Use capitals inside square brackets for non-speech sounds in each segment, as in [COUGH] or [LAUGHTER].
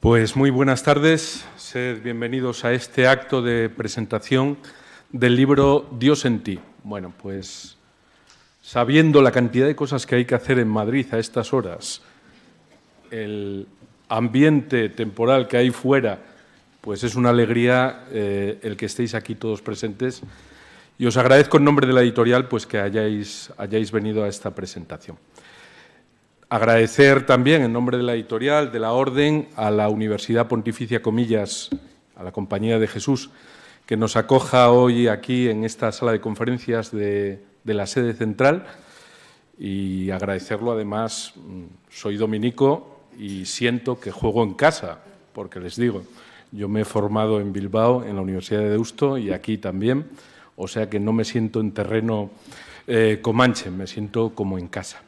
Pues muy buenas tardes, sed bienvenidos a este acto de presentación del libro Dios en ti. Bueno, pues sabiendo la cantidad de cosas que hay que hacer en Madrid a estas horas, el ambiente temporal que hay fuera, pues es una alegría eh, el que estéis aquí todos presentes y os agradezco en nombre de la editorial pues que hayáis, hayáis venido a esta presentación. Agradecer también, en nombre de la editorial, de la Orden, a la Universidad Pontificia Comillas, a la Compañía de Jesús, que nos acoja hoy aquí en esta sala de conferencias de, la sede central. Y agradecerlo, además, mm, soy dominico y siento que juego en casa, porque les digo, yo me he formado en Bilbao, en la Universidad de Deusto y aquí también, o sea que no me siento en terreno eh, comanche, me siento como en casa.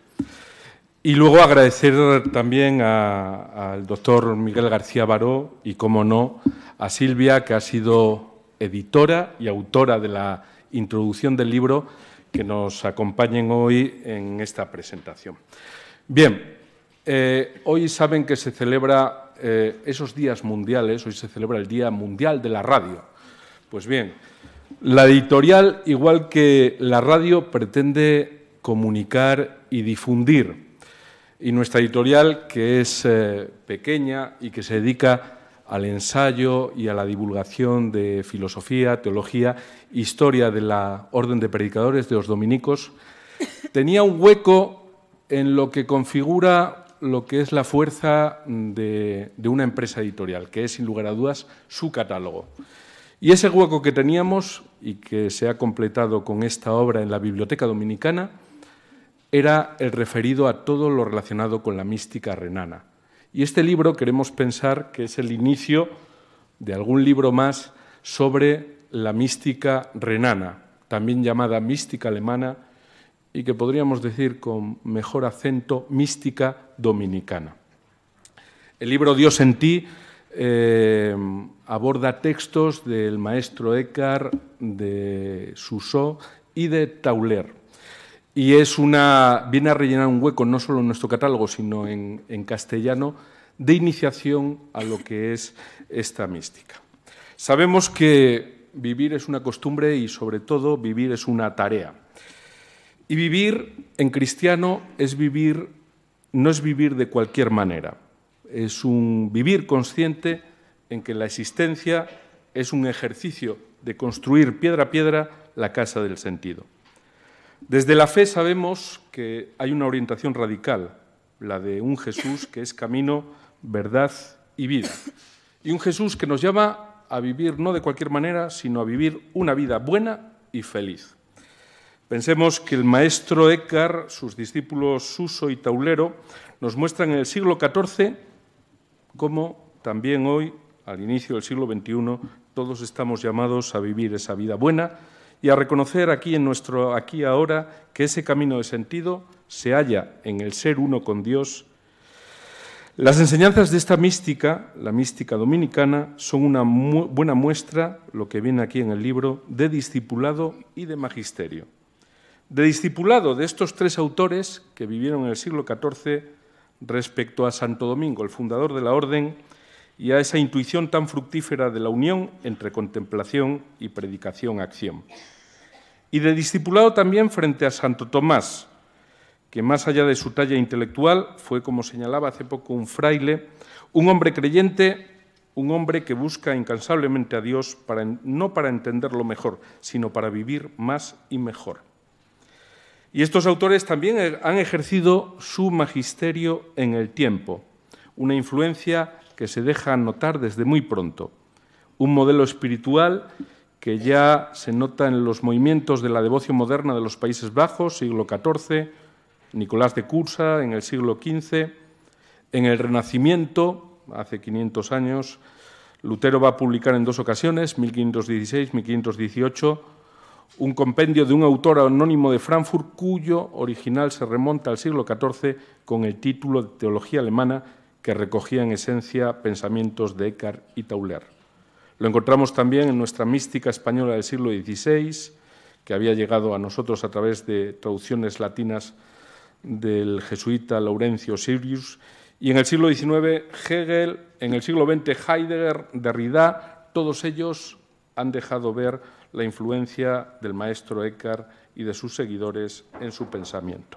Y luego agradecer también al doctor Miguel García Baró y, como no, a Silvia, que ha sido editora y autora de la introducción del libro, que nos acompañen hoy en esta presentación. Bien, eh, hoy saben que se celebra eh, esos días mundiales, hoy se celebra el Día Mundial de la Radio. Pues bien, la editorial, igual que la radio, pretende comunicar y difundir y nuestra editorial, que es eh, pequeña y que se dedica al ensayo y a la divulgación de filosofía, teología, historia de la Orden de Predicadores de los Dominicos, tenía un hueco en lo que configura lo que es la fuerza de, una empresa editorial, que es, sin lugar a dudas, su catálogo. Y ese hueco que teníamos y que se ha completado con esta obra en la Biblioteca Dominicana era el referido a todo lo relacionado con la mística renana. Y este libro queremos pensar que es el inicio de algún libro más sobre la mística renana, también llamada mística alemana y que podríamos decir con mejor acento mística dominicana. El libro Dios en ti eh, aborda textos del maestro Eckhart, de Suso y de Tauler y es una, viene a rellenar un hueco no solo en nuestro catálogo, sino en, castellano, de iniciación a lo que es esta mística. Sabemos que vivir es una costumbre y sobre todo vivir es una tarea. Y vivir en cristiano es vivir, no es vivir de cualquier manera, es un vivir consciente en que la existencia es un ejercicio de construir piedra a piedra la casa del sentido. Desde la fe sabemos que hay una orientación radical, la de un Jesús que es camino, verdad y vida. Y un Jesús que nos llama a vivir no de cualquier manera, sino a vivir una vida buena y feliz. Pensemos que el maestro Écar, sus discípulos Suso y Taulero, nos muestran en el siglo XIV cómo también hoy, al inicio del siglo XXI, todos estamos llamados a vivir esa vida buena y a reconocer aquí en nuestro aquí ahora que ese camino de sentido se halla en el ser uno con Dios. Las enseñanzas de esta mística, la mística dominicana, son una buena muestra, lo que viene aquí en el libro, de discipulado y de magisterio. De discipulado de estos tres autores que vivieron en el siglo XIV respecto a Santo Domingo, el fundador de la orden, y a esa intuición tan fructífera de la unión entre contemplación y predicación-acción. Y de discipulado también frente a Santo Tomás, que más allá de su talla intelectual fue, como señalaba hace poco un fraile, un hombre creyente, un hombre que busca incansablemente a Dios no para entenderlo mejor, sino para vivir más y mejor. Y estos autores también eh, han ejercido su magisterio en el tiempo, una influencia que se deja notar desde muy pronto. Un modelo espiritual que ya se nota en los movimientos de la devoción moderna de los Países Bajos, siglo XIV, Nicolás de Cursa en el siglo XV, en el Renacimiento, hace 500 años, Lutero va a publicar en dos ocasiones, 1516-1518, un compendio de un autor anónimo de Frankfurt cuyo original se remonta al siglo XIV con el título de Teología Alemana que recogía en esencia pensamientos de Écar y Tauler. Lo encontramos también en nuestra mística española del siglo XVI, que había llegado a nosotros a través de traducciones latinas del jesuita Laurencio Sirius, y en el siglo XIX Hegel, en el siglo XX Heidegger, Derrida, todos ellos han dejado ver la influencia del maestro Écar... y de sus seguidores en su pensamiento.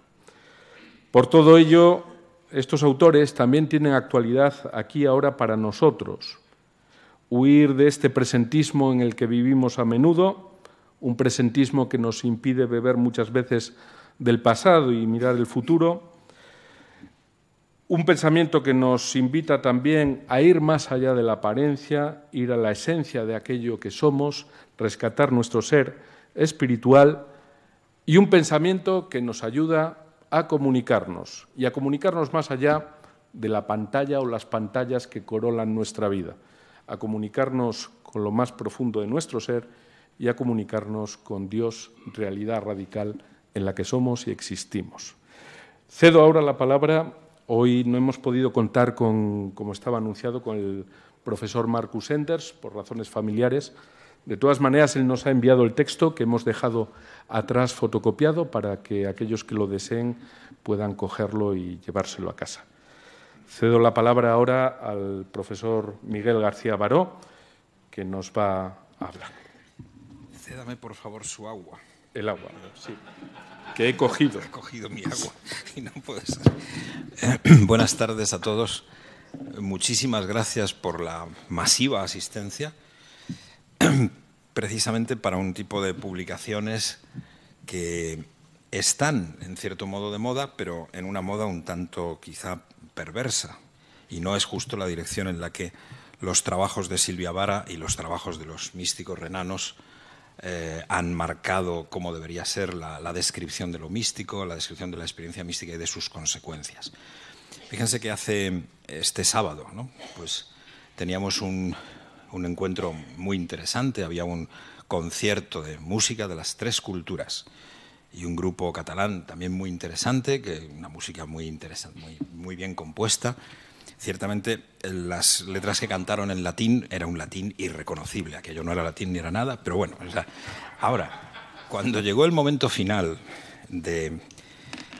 Por todo ello, estos autores también tienen actualidad aquí ahora para nosotros. Huir de este presentismo en el que vivimos a menudo, un presentismo que nos impide beber muchas veces del pasado y mirar el futuro, un pensamiento que nos invita también a ir más allá de la apariencia, ir a la esencia de aquello que somos, rescatar nuestro ser espiritual y un pensamiento que nos ayuda a comunicarnos y a comunicarnos más allá de la pantalla o las pantallas que corolan nuestra vida, a comunicarnos con lo más profundo de nuestro ser y a comunicarnos con Dios, realidad radical en la que somos y existimos. Cedo ahora la palabra. Hoy no hemos podido contar con, como estaba anunciado, con el profesor Marcus Enders por razones familiares. De todas maneras, Él nos ha enviado el texto que hemos dejado atrás fotocopiado para que aquellos que lo deseen puedan cogerlo y llevárselo a casa. Cedo la palabra ahora al profesor Miguel García Baró, que nos va a hablar. Cédame, por favor, su agua. El agua, sí. Que he cogido. He cogido mi agua y no puede [CLEARS THROAT] buenas tardes a todos. Muchísimas gracias por la masiva asistencia. [CLEARS THROAT] precisamente para un tipo de publicaciones que están, en cierto modo, de moda, pero en una moda un tanto quizá perversa. Y no es justo la dirección en la que los trabajos de Silvia Vara y los trabajos de los místicos renanos eh, han marcado cómo debería ser la, descripción de lo místico, la descripción de la experiencia mística y de sus consecuencias. Fíjense que hace este sábado, pues teníamos un, un encuentro muy interesante. Había un concierto de música de las tres culturas y un grupo catalán también muy interesante, que una música muy interesante, muy, bien compuesta. Ciertamente las letras que cantaron en latín era un latín irreconocible, aquello no era latín ni era nada, pero bueno, ahora, cuando llegó el momento final de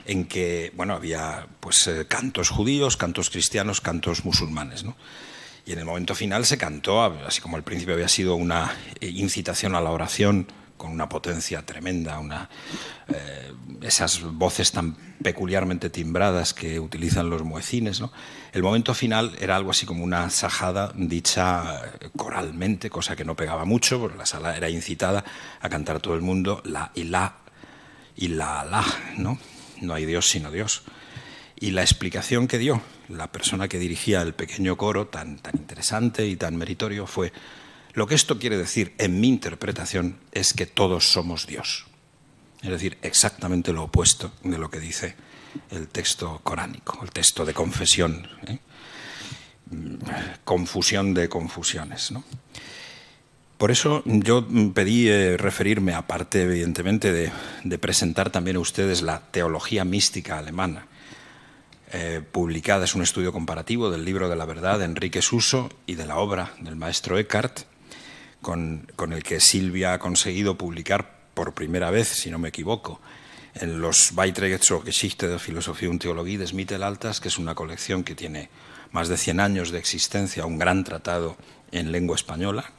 en que bueno había pues eh, cantos judíos, cantos cristianos, cantos musulmanes, ¿no? Y en el momento final se cantó, así como al principio había sido una eh, incitación a la oración con una potencia tremenda, una, eh, esas voces tan peculiarmente timbradas que utilizan los muecines. El momento final era algo así como una sajada dicha eh, coralmente, cosa que no pegaba mucho, porque la sala era incitada a cantar todo el mundo la y la y la la, ¿no? No hay Dios sino Dios. Y la explicación que dio la persona que dirigía el pequeño coro, tan, tan interesante y tan meritorio, fue, lo que esto quiere decir, en mi interpretación, es que todos somos Dios. Es decir, exactamente lo opuesto de lo que dice el texto coránico, el texto de confesión. ¿eh? Mm, confusión de confusiones. Por eso yo pedí eh, referirme, aparte evidentemente de, presentar también a ustedes la teología mística alemana, eh, publicada, es un estudio comparativo del libro de la verdad de Enrique Suso y de la obra del maestro Eckhart, con, el que Silvia ha conseguido publicar por primera vez, si no me equivoco, en los Beiträge zur Geschichte der Philosophie und Theologie des Mittelalters, Altas, que es una colección que tiene más de 100 años de existencia, un gran tratado en lengua española,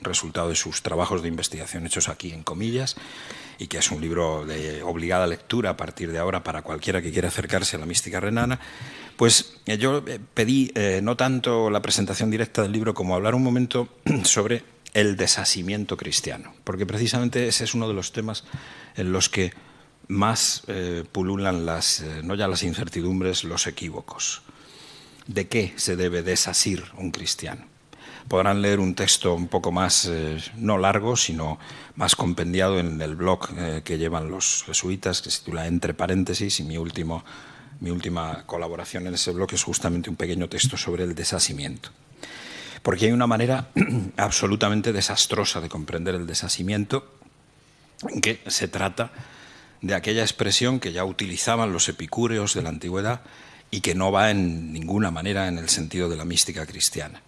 resultado de sus trabajos de investigación hechos aquí en comillas, y que es un libro de obligada lectura a partir de ahora para cualquiera que quiera acercarse a la mística renana, pues eh, yo eh, pedí eh, no tanto la presentación directa del libro como hablar un momento [CLEARS THROAT] sobre el desasimiento cristiano, porque precisamente ese es uno de los temas en los que más pululan las, no ya las incertidumbres, los equívocos. ¿De qué se debe desasir un cristiano? podrán leer un texto un poco más, eh, no largo, sino más compendiado en el blog eh, que llevan los jesuitas, que se titula Entre paréntesis, y mi, último, mi última colaboración en ese blog es justamente un pequeño texto sobre el desasimiento. Porque hay una manera [CLEARS THROAT] absolutamente desastrosa de comprender el desasimiento, en que se trata de aquella expresión que ya utilizaban los epicúreos de la antigüedad y que no va en ninguna manera en el sentido de la mística cristiana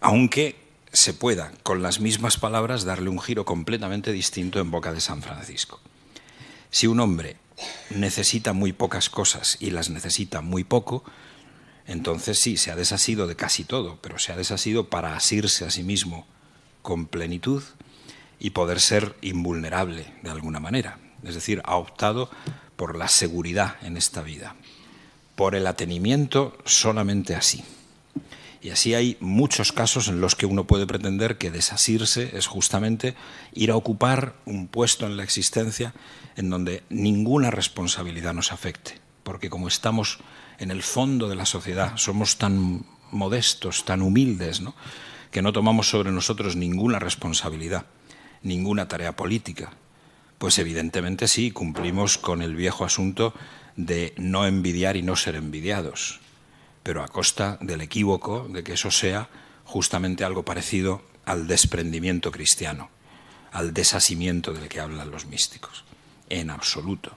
aunque se pueda, con las mismas palabras, darle un giro completamente distinto en boca de San Francisco. Si un hombre necesita muy pocas cosas y las necesita muy poco, entonces sí, se ha desasido de casi todo, pero se ha desasido para asirse a sí mismo con plenitud y poder ser invulnerable de alguna manera. Es decir, ha optado por la seguridad en esta vida, por el atenimiento solamente así. Y así hay muchos casos en los que uno puede pretender que desasirse es justamente ir a ocupar un puesto en la existencia en donde ninguna responsabilidad nos afecte. Porque como estamos en el fondo de la sociedad, somos tan modestos, tan humildes, que no tomamos sobre nosotros ninguna responsabilidad, ninguna tarea política. Pues evidentemente sí, cumplimos con el viejo asunto de no envidiar y no ser envidiados pero a costa del equívoco de que eso sea justamente algo parecido al desprendimiento cristiano, al desasimiento del que hablan los místicos. En absoluto.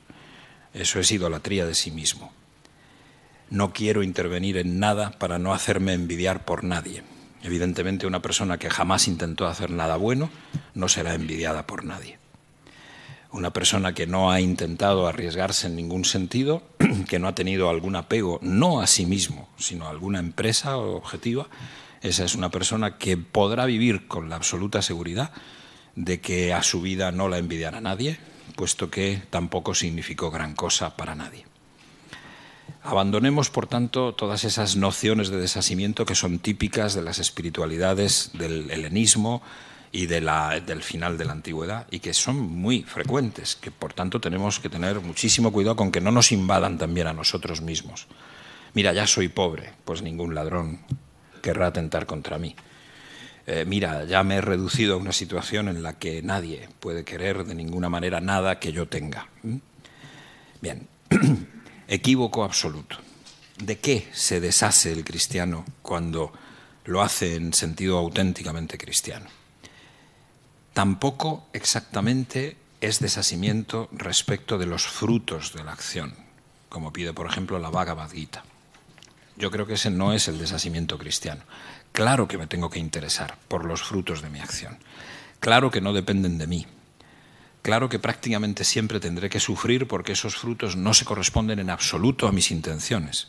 Eso es idolatría de sí mismo. No quiero intervenir en nada para no hacerme envidiar por nadie. Evidentemente una persona que jamás intentó hacer nada bueno no será envidiada por nadie una persona que no ha intentado arriesgarse en ningún sentido, [CLEARS THROAT] que no ha tenido algún apego, no a sí mismo, sino a alguna empresa o objetiva, esa es una persona que podrá vivir con la absoluta seguridad de que a su vida no la envidiará nadie, puesto que tampoco significó gran cosa para nadie. Abandonemos, por tanto, todas esas nociones de desasimiento que son típicas de las espiritualidades del helenismo, y de la, del final de la antigüedad y que son muy frecuentes, que por tanto tenemos que tener muchísimo cuidado con que no nos invadan también a nosotros mismos. Mira, ya soy pobre, pues ningún ladrón querrá atentar contra mí. Eh, mira, ya me he reducido a una situación en la que nadie puede querer de ninguna manera nada que yo tenga. ¿Mm? Bien, [CLEARS THROAT] equívoco absoluto. ¿De qué se deshace el cristiano cuando lo hace en sentido auténticamente cristiano? tampoco exactamente es desasimiento respecto de los frutos de la acción, como pide, por ejemplo, la vaga Gita. Yo creo que ese no es el desasimiento cristiano. Claro que me tengo que interesar por los frutos de mi acción. Claro que no dependen de mí. Claro que prácticamente siempre tendré que sufrir porque esos frutos no se corresponden en absoluto a mis intenciones.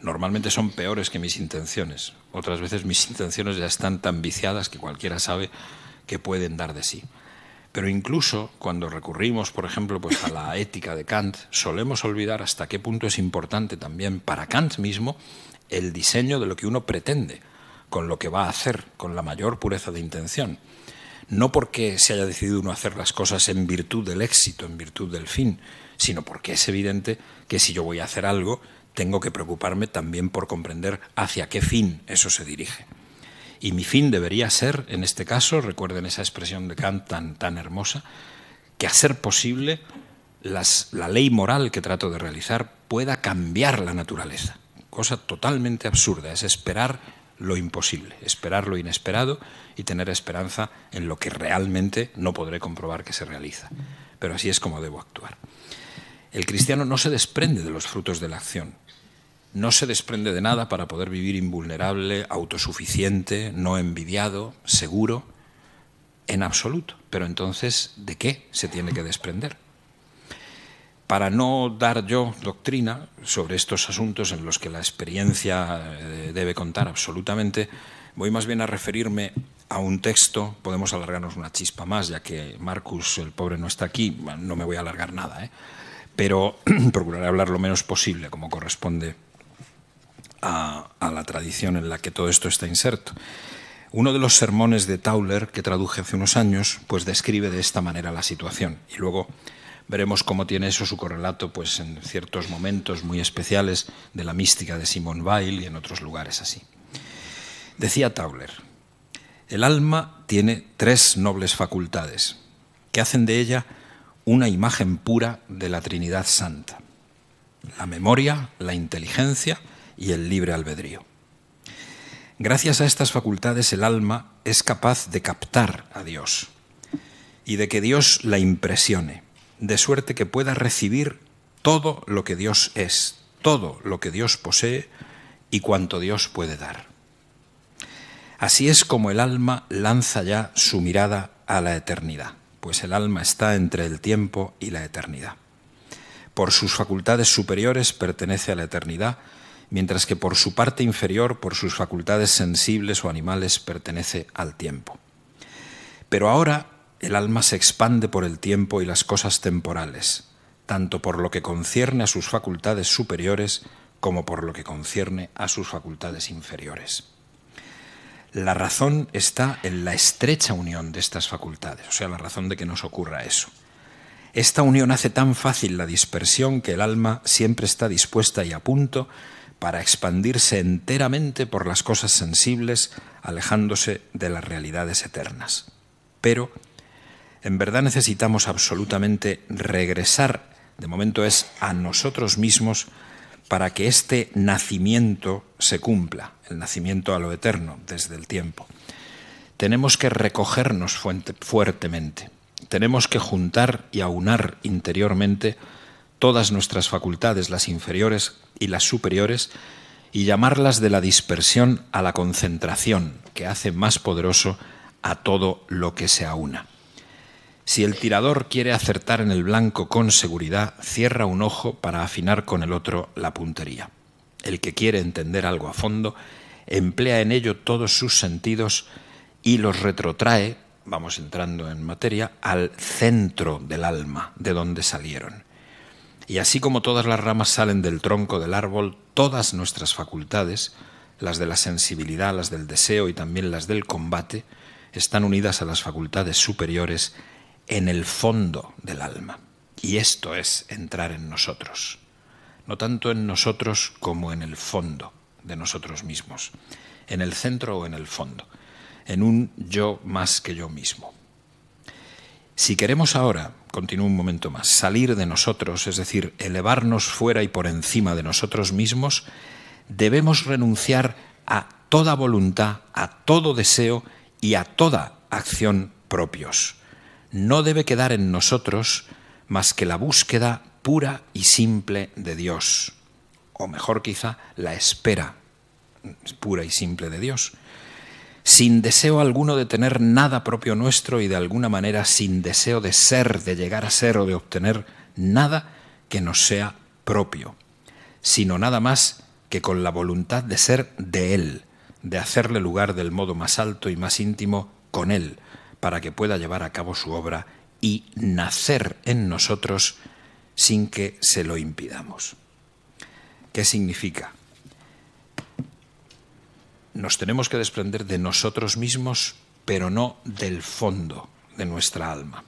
Normalmente son peores que mis intenciones. Otras veces mis [LAUGHS] intenciones ya están tan viciadas que cualquiera sabe que pueden dar de sí. Pero incluso cuando recurrimos, por ejemplo, pues a la ética de Kant, solemos olvidar hasta qué punto es importante también para Kant mismo el diseño de lo que uno pretende, con lo que va a hacer, con la mayor pureza de intención. No porque se haya decidido uno hacer las cosas en virtud del éxito, en virtud del fin, sino porque es evidente que si yo voy a hacer algo, tengo que preocuparme también por comprender hacia qué fin eso se dirige. Y mi fin debería ser, en este caso, recuerden esa expresión de Kant tan, tan hermosa, que hacer posible la ley moral que trato de realizar pueda cambiar la naturaleza. Cosa totalmente absurda, es esperar lo imposible, esperar lo inesperado y tener esperanza en lo que realmente no podré comprobar que se realiza. Pero así es como debo actuar. El cristiano no se desprende de los frutos de la acción, no se desprende de nada para poder vivir invulnerable, autosuficiente, no envidiado, seguro, en absoluto. Pero entonces, ¿de qué se tiene que desprender? Para no dar yo doctrina sobre estos asuntos en los que la experiencia eh, debe contar absolutamente, voy más bien a referirme a un texto, podemos alargarnos una chispa más, ya que Marcus, el pobre, no está aquí, no me voy a alargar nada, ¿eh? pero [CLEARS THROAT] procuraré hablar lo menos posible, como corresponde a, la tradición en la que todo esto está inserto. Uno de los sermones de Tauler, que traduje hace unos años, pues describe de esta manera la situación. Y luego veremos cómo tiene eso su correlato pues, en ciertos momentos muy especiales de la mística de Simón Weil y en otros lugares así. Decía Tauler, el alma tiene tres nobles facultades que hacen de ella una imagen pura de la Trinidad Santa. La memoria, la inteligencia y el libre albedrío. Gracias a estas facultades el alma es capaz de captar a Dios y de que Dios la impresione, de suerte que pueda recibir todo lo que Dios es, todo lo que Dios posee y cuanto Dios puede dar. Así es como el alma lanza ya su mirada a la eternidad, pues el alma está entre el tiempo y la eternidad. Por sus facultades superiores pertenece a la eternidad, mientras que por su parte inferior, por sus facultades sensibles o animales, pertenece al tiempo. Pero ahora el alma se expande por el tiempo y las cosas temporales, tanto por lo que concierne a sus facultades superiores como por lo que concierne a sus facultades inferiores. La razón está en la estrecha unión de estas facultades, o sea, la razón de que nos ocurra eso. Esta unión hace tan fácil la dispersión que el alma siempre está dispuesta y a punto para expandirse enteramente por las cosas sensibles, alejándose de las realidades eternas. Pero, en verdad necesitamos absolutamente regresar, de momento es a nosotros mismos, para que este nacimiento se cumpla, el nacimiento a lo eterno desde el tiempo. Tenemos que recogernos fuertemente, tenemos que juntar y aunar interiormente todas nuestras facultades, las inferiores y las superiores, y llamarlas de la dispersión a la concentración, que hace más poderoso a todo lo que se aúna. Si el tirador quiere acertar en el blanco con seguridad, cierra un ojo para afinar con el otro la puntería. El que quiere entender algo a fondo, emplea en ello todos sus sentidos y los retrotrae, vamos entrando en materia, al centro del alma, de donde salieron. Y así como todas las ramas salen del tronco del árbol, todas nuestras facultades, las de la sensibilidad, las del deseo y también las del combate, están unidas a las facultades superiores en el fondo del alma. Y esto es entrar en nosotros, no tanto en nosotros como en el fondo de nosotros mismos, en el centro o en el fondo, en un yo más que yo mismo. Si queremos ahora, continúo un momento más, salir de nosotros, es decir, elevarnos fuera y por encima de nosotros mismos, debemos renunciar a toda voluntad, a todo deseo y a toda acción propios. No debe quedar en nosotros más que la búsqueda pura y simple de Dios, o mejor quizá, la espera pura y simple de Dios sin deseo alguno de tener nada propio nuestro y de alguna manera sin deseo de ser, de llegar a ser o de obtener nada que nos sea propio, sino nada más que con la voluntad de ser de Él, de hacerle lugar del modo más alto y más íntimo con Él, para que pueda llevar a cabo su obra y nacer en nosotros sin que se lo impidamos. ¿Qué significa? nos tenemos que desprender de nosotros mismos, pero no del fondo de nuestra alma,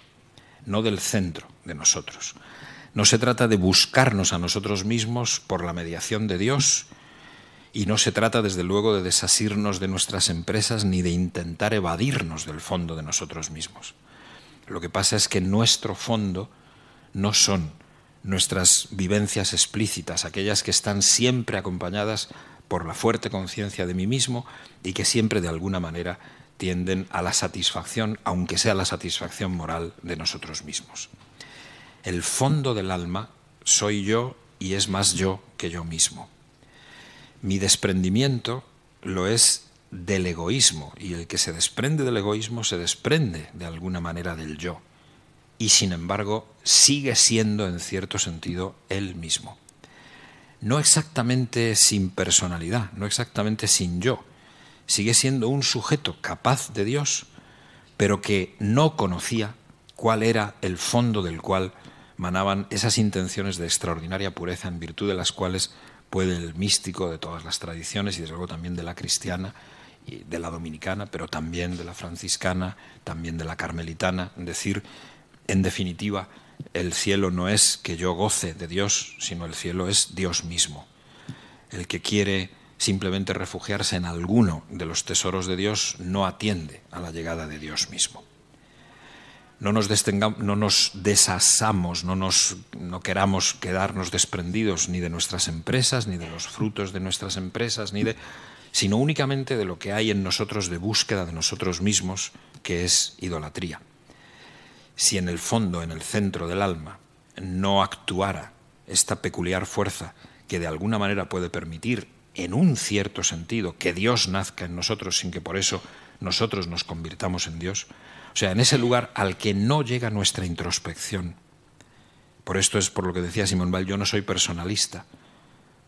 no del centro de nosotros. No se trata de buscarnos a nosotros mismos por la mediación de Dios y no se trata desde luego de desasirnos de nuestras empresas ni de intentar evadirnos del fondo de nosotros mismos. Lo que pasa es que nuestro fondo no son nuestras vivencias explícitas, aquellas que están siempre acompañadas por la fuerte conciencia de mí mismo y que siempre de alguna manera tienden a la satisfacción, aunque sea la satisfacción moral de nosotros mismos. El fondo del alma soy yo y es más yo que yo mismo. Mi desprendimiento lo es del egoísmo y el que se desprende del egoísmo se desprende de alguna manera del yo y sin embargo sigue siendo en cierto sentido él mismo no exactamente sin personalidad, no exactamente sin yo. Sigue siendo un sujeto capaz de Dios, pero que no conocía cuál era el fondo del cual manaban esas intenciones de extraordinaria pureza en virtud de las cuales puede el místico de todas las tradiciones y desde luego también de la cristiana y de la dominicana, pero también de la franciscana, también de la carmelitana, decir en definitiva el cielo no es que yo goce de Dios, sino el cielo es Dios mismo. El que quiere simplemente refugiarse en alguno de los tesoros de Dios no atiende a la llegada de Dios mismo. No nos, desasamos, no, nos, no queramos quedarnos desprendidos ni de nuestras empresas, ni de los frutos de nuestras empresas, ni de, sino únicamente de lo que hay en nosotros de búsqueda de nosotros mismos, que es idolatría si en el fondo, en el centro del alma, no actuara esta peculiar fuerza que de alguna manera puede permitir, en un cierto sentido, que Dios nazca en nosotros sin que por eso nosotros nos convirtamos en Dios, o sea, en ese lugar al que no llega nuestra introspección. Por esto es por lo que decía Simón Val, yo no soy personalista,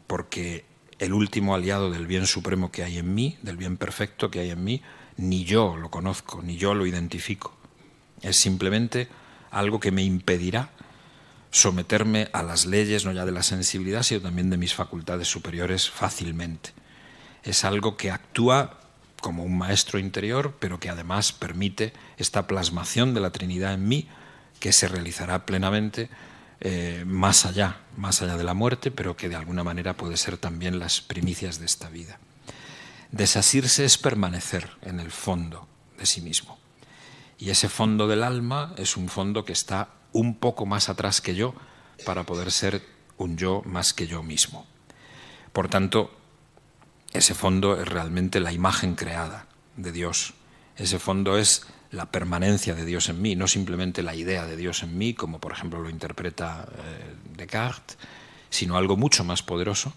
porque el último aliado del bien supremo que hay en mí, del bien perfecto que hay en mí, ni yo lo conozco, ni yo lo identifico. Es simplemente algo que me impedirá someterme a las leyes, no ya de la sensibilidad, sino también de mis facultades superiores fácilmente. Es algo que actúa como un maestro interior, pero que además permite esta plasmación de la Trinidad en mí, que se realizará plenamente eh, más allá, más allá de la muerte, pero que de alguna manera puede ser también las primicias de esta vida. Desasirse es permanecer en el fondo de sí mismo. Y ese fondo del alma es un fondo que está un poco más atrás que yo para poder ser un yo más que yo mismo. Por tanto, ese fondo es realmente la imagen creada de Dios. Ese fondo es la permanencia de Dios en mí, no simplemente la idea de Dios en mí, como por ejemplo lo interpreta eh, Descartes, sino algo mucho más poderoso,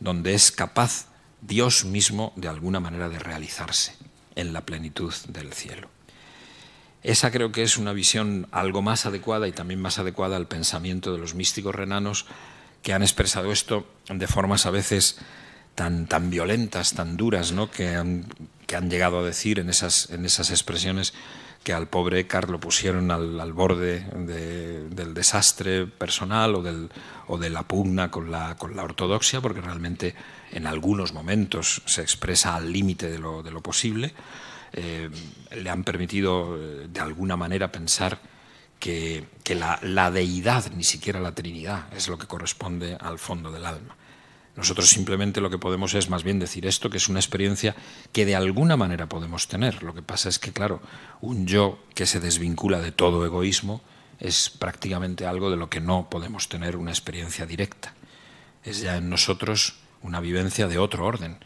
donde es capaz Dios mismo de alguna manera de realizarse en la plenitud del cielo. Esa creo que es una visión algo más adecuada y también más adecuada al pensamiento de los místicos renanos que han expresado esto de formas a veces tan, tan violentas, tan duras, ¿no? que, han, llegado a decir en esas, expresiones que al pobre Carlo pusieron al, borde del desastre personal o, de la pugna con la, ortodoxia, porque realmente en algunos momentos se expresa al límite de lo posible. Eh, le han permitido eh, de alguna manera pensar que, la, la, deidad, ni siquiera la Trinidad, es lo que corresponde al fondo del alma. Nosotros simplemente lo que podemos es más bien decir esto, que es una experiencia que de alguna manera podemos tener. Lo que pasa es que, claro, un yo que se desvincula de todo egoísmo es prácticamente algo de lo que no podemos tener una experiencia directa. Es ya en nosotros una vivencia de otro orden,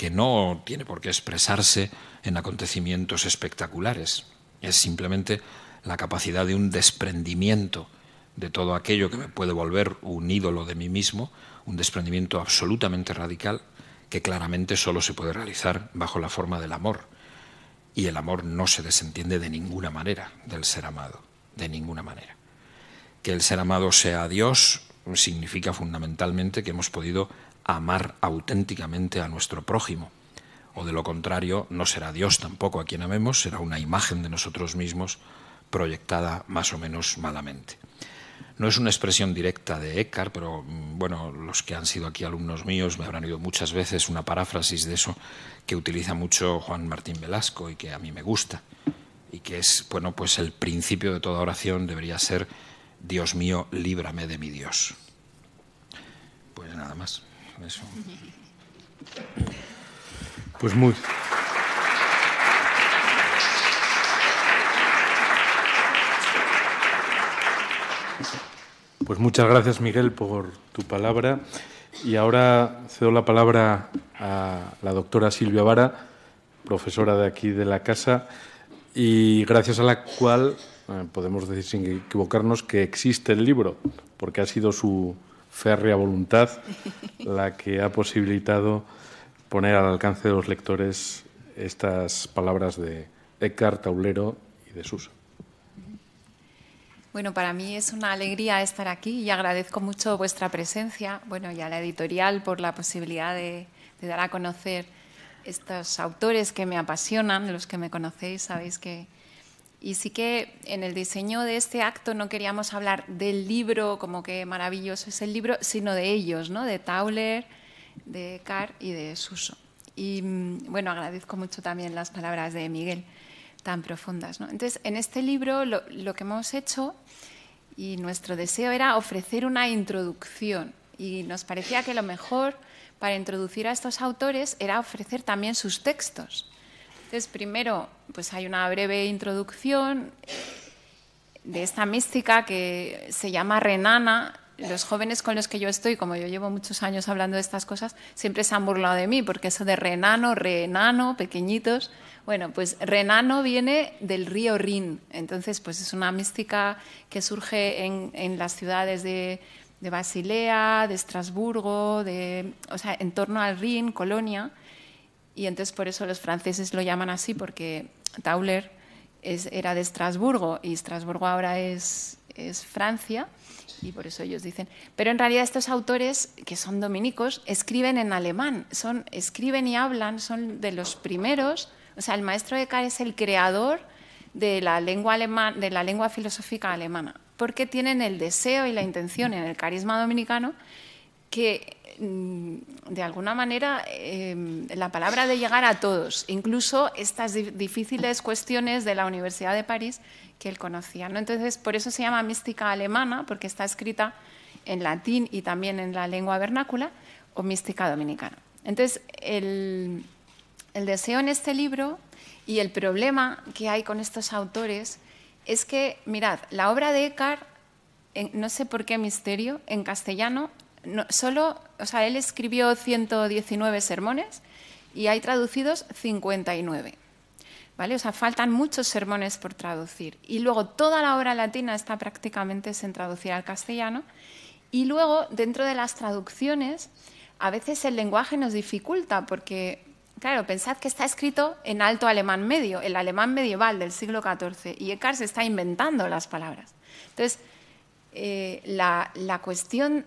que no tiene por qué expresarse en acontecimientos espectaculares. Es simplemente la capacidad de un desprendimiento de todo aquello que me puede volver un ídolo de mí mismo, un desprendimiento absolutamente radical que claramente solo se puede realizar bajo la forma del amor. Y el amor no se desentiende de ninguna manera del ser amado, de ninguna manera. Que el ser amado sea Dios significa fundamentalmente que hemos podido amar auténticamente a nuestro prójimo. O de lo contrario, no será Dios tampoco a quien amemos, será una imagen de nosotros mismos proyectada más o menos malamente. No es una expresión directa de Écar pero mm, bueno, los que han sido aquí alumnos míos me habrán oído muchas veces una paráfrasis de eso que utiliza mucho Juan Martín Velasco y que a mí me gusta y que es, bueno, pues el principio de toda oración debería ser Dios mío, líbrame de mi Dios. Pues nada más. Eso. Pues muy. Pues muchas gracias, Miguel, por tu palabra. Y ahora cedo la palabra a la doctora Silvia Vara, profesora de aquí de la casa, y gracias a la cual eh, podemos decir sin equivocarnos que existe el libro, porque ha sido su, férrea voluntad la que ha posibilitado poner al alcance de los lectores estas palabras de Edgar Taulero y de Susa. Bueno, para mí es una alegría estar aquí y agradezco mucho vuestra presencia, bueno, y a la editorial por la posibilidad de, dar a conocer estos autores que me apasionan, de los que me conocéis sabéis que, y sí que en el diseño de este acto no queríamos hablar del libro, como que maravilloso es el libro, sino de ellos, de Tauler, de Carr y de Suso. Y mm, bueno, agradezco mucho también las palabras de Miguel, tan profundas. Entonces, en este libro lo, lo que hemos hecho y nuestro deseo era ofrecer una introducción. Y nos parecía que lo mejor para introducir a estos autores era ofrecer también sus textos. Entonces, primero, pues hay una breve introducción de esta mística que se llama Renana. Los jóvenes con los que yo estoy, como yo llevo muchos años hablando de estas cosas, siempre se han burlado de mí, porque eso de renano, renano, pequeñitos. Bueno, pues renano viene del río Rin. Entonces, pues es una mística que surge en, las ciudades de, Basilea, de Estrasburgo, de, o sea, en torno al Rin, Colonia. Y entonces por eso los franceses lo llaman así, porque Tauler era de Estrasburgo y Estrasburgo ahora es, Francia y por eso ellos dicen. Pero en realidad estos autores, que son dominicos, escriben en alemán, son, escriben y hablan, son de los primeros. O sea, el maestro de care es el creador de la lengua, de la lengua filosófica alemana, porque tienen el deseo y la intención en el carisma dominicano que Mm, de alguna manera, em, la palabra de llegar a todos, incluso estas difíciles cuestiones de la Universidad de París que él conocía. ¿no? Entonces, por eso se llama mística alemana, porque está escrita en latín y también en la lengua vernácula, o mística dominicana. Entonces, el, el deseo en este libro y el problema que hay con estos autores es que, mirad, la obra de Eckhart, no sé por qué misterio, en castellano solo, o sea, él escribió 119 sermones y hay traducidos 59. ¿Vale? O sea, faltan muchos sermones por traducir. Y luego toda la obra latina está prácticamente sin traducir al castellano. Y luego, dentro de las traducciones, a veces el lenguaje nos dificulta porque, claro, pensad que está escrito en alto alemán medio, el alemán medieval del siglo XIV, y Eckhart se está inventando las palabras. Entonces, eh, la, la cuestión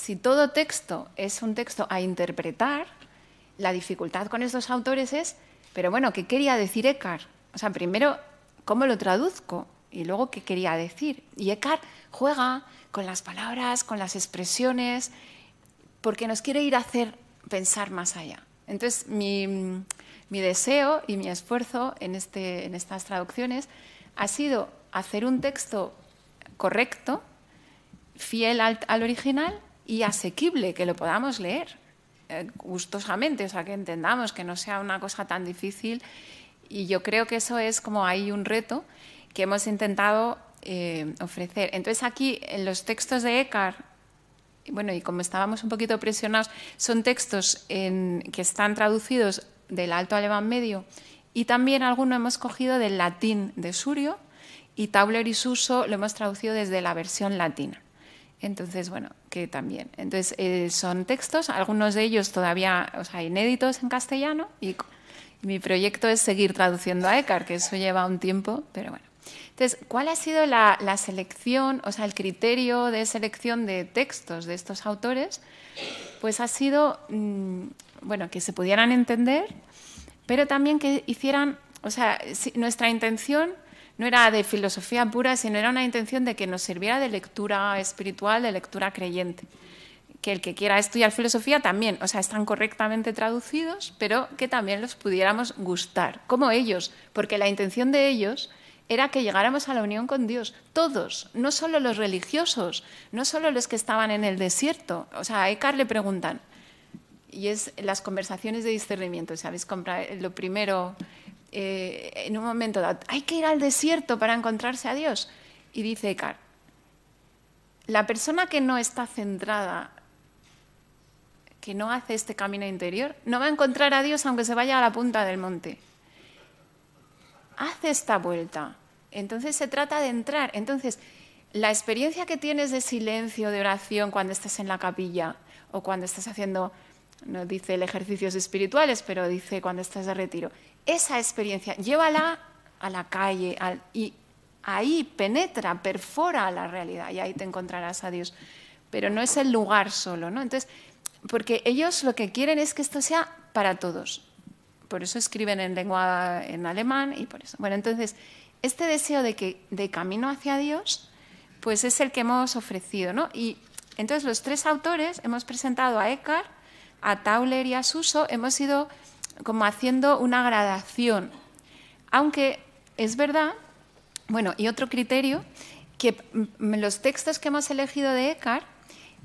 si todo texto es un texto a interpretar, la dificultad con estos autores es, pero bueno, ¿qué quería decir Eckhart? O sea, primero, ¿cómo lo traduzco? Y luego, ¿qué quería decir? Y Eckhart juega con las palabras, con las expresiones, porque nos quiere ir a hacer pensar más allá. Entonces, mi, deseo y mi esfuerzo este, en, estas traducciones ha sido hacer un texto correcto, fiel al original, y asequible, que lo podamos leer eh, gustosamente, o sea, que entendamos que no sea una cosa tan difícil. Y yo creo que eso es como ahí un reto que hemos intentado eh, ofrecer. Entonces aquí en los textos de Écar, bueno, y como estábamos un poquito presionados, son textos en, que están traducidos del alto alemán medio y también algunos hemos cogido del latín de Surio y Tauler y Suso lo hemos traducido desde la versión latina. Entonces, bueno, que también. Entonces, eh, son textos, algunos de ellos todavía, o sea, inéditos en castellano, y mi proyecto es seguir traduciendo a ECAR, que eso lleva un tiempo, pero bueno. Entonces, ¿cuál ha sido la, selección, o sea, el criterio de selección de textos de estos autores? Pues ha sido, mm, bueno, que se pudieran entender, pero también que hicieran, o sea, nuestra intención no era de filosofía pura, sino era una intención de que nos sirviera de lectura espiritual, de lectura creyente. Que el que quiera estudiar filosofía también, o sea, están correctamente traducidos, pero que también los pudiéramos gustar, como ellos, porque la intención de ellos era que llegáramos a la unión con Dios, todos, no solo los religiosos, no solo los que estaban en el desierto. O sea, a Eckhart le preguntan, y es las conversaciones de discernimiento, ¿sabéis? Lo primero eh, en un momento dado, hay que ir al desierto para encontrarse a Dios. Y dice Eckhart, la persona que no está centrada, que no hace este camino interior, no va a encontrar a Dios aunque se vaya a la punta del monte. Hace esta vuelta. Entonces se trata de entrar. Entonces, la experiencia que tienes de silencio, de oración cuando estás en la capilla o cuando estás haciendo, no dice el ejercicios espirituales, pero dice cuando estás de retiro, esa experiencia, llévala a la calle y ahí penetra, perfora la realidad y ahí te encontrarás a Dios. Pero no es el lugar solo, ¿no? Entonces, porque ellos lo que quieren es que esto sea para todos. Por eso escriben en lengua en alemán y por eso. Bueno, entonces, este deseo de, que, de camino hacia Dios, pues es el que hemos ofrecido, ¿no? Y entonces los tres autores hemos presentado a Eckhart, a Tauler y a Suso, hemos ido como haciendo una gradación. Aunque es verdad, bueno, y otro criterio, que los textos que hemos elegido de Eckhart,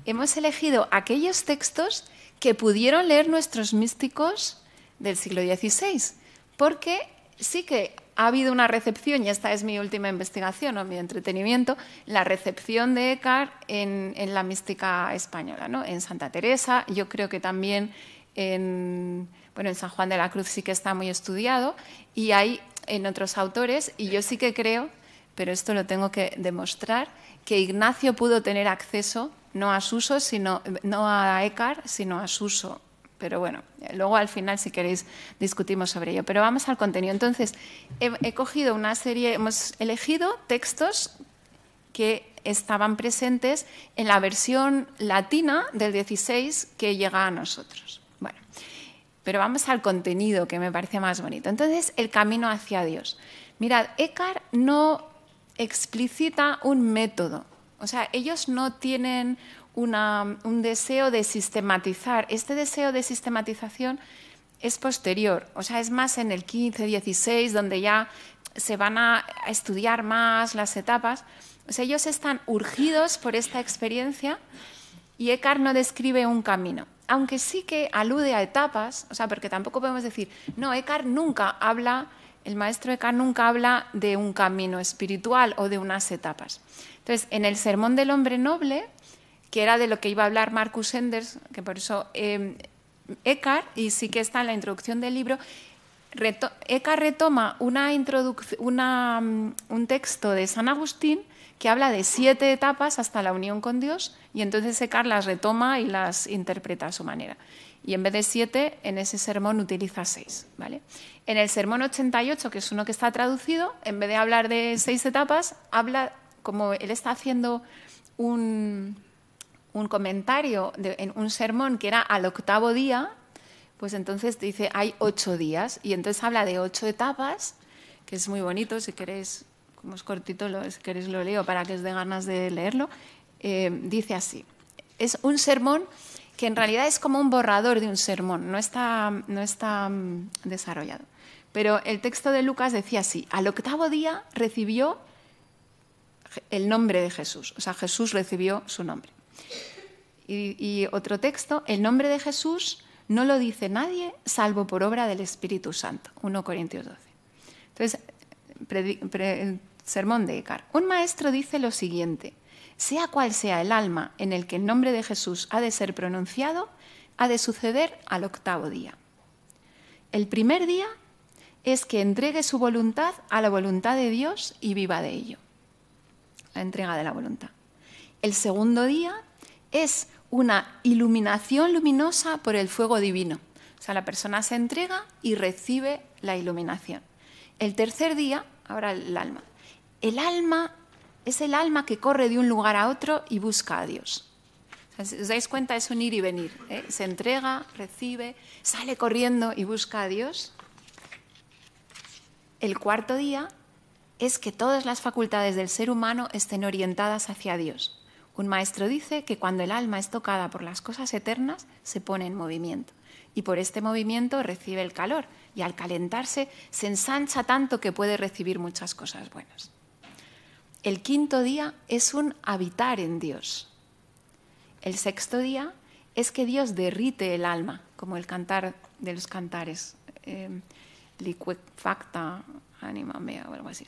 hemos elegido aquellos textos que pudieron leer nuestros místicos del siglo XVI, porque sí que ha habido una recepción, y esta es mi última investigación o mi entretenimiento, la recepción de Écar en, la mística española, ¿no? en Santa Teresa, yo creo que también en bueno, en San Juan de la Cruz sí que está muy estudiado y hay en otros autores, y yo sí que creo, pero esto lo tengo que demostrar, que Ignacio pudo tener acceso no a Suso, sino, no a Écar, sino a Suso. Pero bueno, luego al final, si queréis, discutimos sobre ello. Pero vamos al contenido. Entonces, he, cogido una serie, hemos elegido textos que estaban presentes en la versión latina del 16 que llega a nosotros. Bueno, pero vamos al contenido que me parece más bonito. Entonces, el camino hacia Dios. Mirad, Eckhart no explicita un método, o sea, ellos no tienen un deseo de sistematizar. Este deseo de sistematización es posterior, o sea, es más en el 15, 16, donde ya se van a estudiar más las etapas. O sea, ellos están urgidos por esta experiencia y Eckhart no describe un camino aunque sí que alude a etapas, o sea, porque tampoco podemos decir, no, Eckhart nunca habla, el maestro Eckhart nunca habla de un camino espiritual o de unas etapas. Entonces, en el Sermón del Hombre Noble, que era de lo que iba a hablar Marcus Enders, que por eso eh, Eckhart, y sí que está en la introducción del libro, Eckhart retoma una mm, un texto de San Agustín, que habla de siete etapas hasta la unión con Dios y entonces Secar las retoma y las interpreta a su manera. Y en vez de siete, en ese sermón utiliza seis. ¿vale? En el sermón 88, que es uno que está traducido, en vez de hablar de seis etapas, habla como él está haciendo un, comentario, en un sermón que era al octavo día, pues entonces dice hay ocho días y entonces habla de ocho etapas, que es muy bonito, si queréis como es cortito, lo, si queréis lo leo para que os dé ganas de leerlo, eh, dice así. Es un sermón que en realidad es como un borrador de un sermón, no está, no está mm, desarrollado. Pero el texto de Lucas decía así, al octavo día recibió el nombre de Jesús, o sea, Jesús recibió su nombre. Y, y otro texto, el nombre de Jesús no lo dice nadie salvo por obra del Espíritu Santo, 1 Corintios 12. Entonces, sermón de Écar. Un maestro dice lo siguiente, sea cual sea el alma en el que el nombre de Jesús ha de ser pronunciado, ha de suceder al octavo día. El primer día es que entregue su voluntad a la voluntad de Dios y viva de ello. La entrega de la voluntad. El segundo día es una iluminación luminosa por el fuego divino. O sea, la persona se entrega y recibe la iluminación. El tercer día, ahora el alma. El alma es el alma que corre de un lugar a otro y busca a Dios. os dais cuenta, es un ir y venir. ¿eh? Se entrega, recibe, sale corriendo y busca a Dios. El cuarto día es que todas las facultades del ser humano estén orientadas hacia Dios. Un maestro dice que cuando el alma es tocada por las cosas eternas, se pone en movimiento. Y por este movimiento recibe el calor, y al calentarse se ensancha tanto que puede recibir muchas cosas buenas. El quinto día es un habitar en Dios. El sexto día es que Dios derrite el alma, como el cantar de los cantares, eh, liquefacta anima mea o algo así.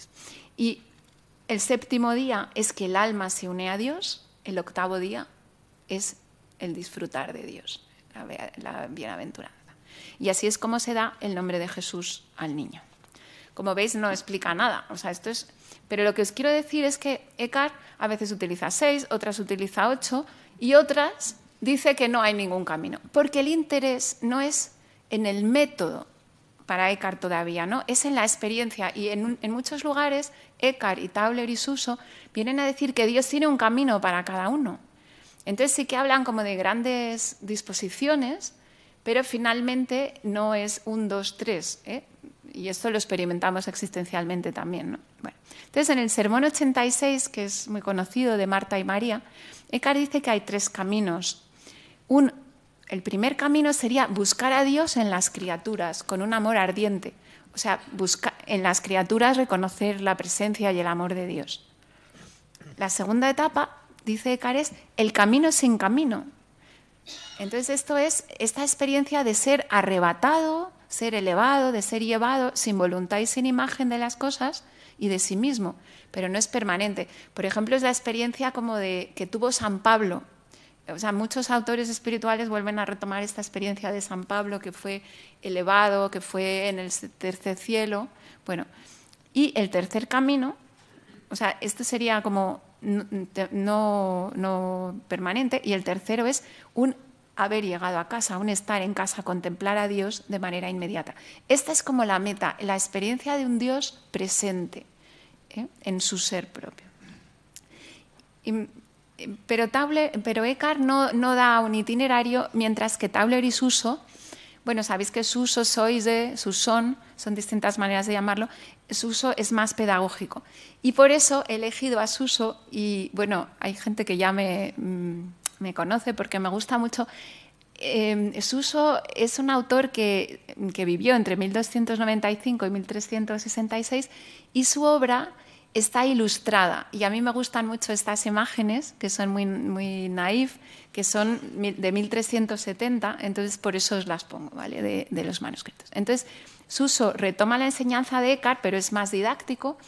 Y el séptimo día es que el alma se une a Dios, el octavo día es el disfrutar de Dios, la, la y así es como se da el nombre de Jesús al niño. Como veis, no explica nada. esto Pero lo que os quiero decir es que Eckhart a veces utiliza seis, otras utiliza ocho y otras dice que no hay ningún camino. Porque el interés no es en el método para Eckhart todavía, ¿no? Es en la experiencia y en, muchos lugares Eckhart y Tauler y Suso vienen a decir que Dios tiene un camino para cada uno. Entonces sí que hablan como de grandes disposiciones, pero finalmente no es un dos, tres. ¿eh? Y esto lo experimentamos existencialmente también. Entonces, en el Sermón 86, que es muy conocido de Marta y María, Ecar dice que hay tres caminos. el primer camino sería buscar a Dios en las criaturas, con un amor ardiente. O sea, en las criaturas reconocer la presencia y el amor de Dios. La segunda etapa, dice Eckhart, es el camino sin camino, entonces esto es esta experiencia de ser arrebatado, ser elevado, de ser llevado sin voluntad y sin imagen de las cosas y de sí mismo, pero no es permanente. Por ejemplo, es la experiencia como de que tuvo San Pablo. O sea, muchos autores espirituales vuelven a retomar esta experiencia de San Pablo que fue elevado, que fue en el tercer cielo. Bueno, y el tercer camino, o sea, esto sería como no, no, permanente. Y el tercero es un haber llegado a casa, un estar en casa, contemplar a Dios de manera inmediata. Esta es como la meta, la experiencia de un Dios presente ¿eh? en su ser propio. pero, Écar no, no, da un itinerario, mientras que Tabler y Suso, bueno, sabéis que Suso, Soise, Susón, son distintas maneras de llamarlo, uso es más pedagógico. Y por eso he elegido a Suso, y bueno, hay gente que ya me, mm, me conoce porque me gusta mucho. Eh, Suso es un autor que, vivió entre 1295 y 1366 y su obra está ilustrada. Y a mí me gustan mucho estas imágenes, que son muy, muy naif, que son de 1370, entonces por eso os las pongo, ¿vale? De, de los manuscritos. Entonces, Suso retoma la enseñanza de Eckhart, pero es más didáctico,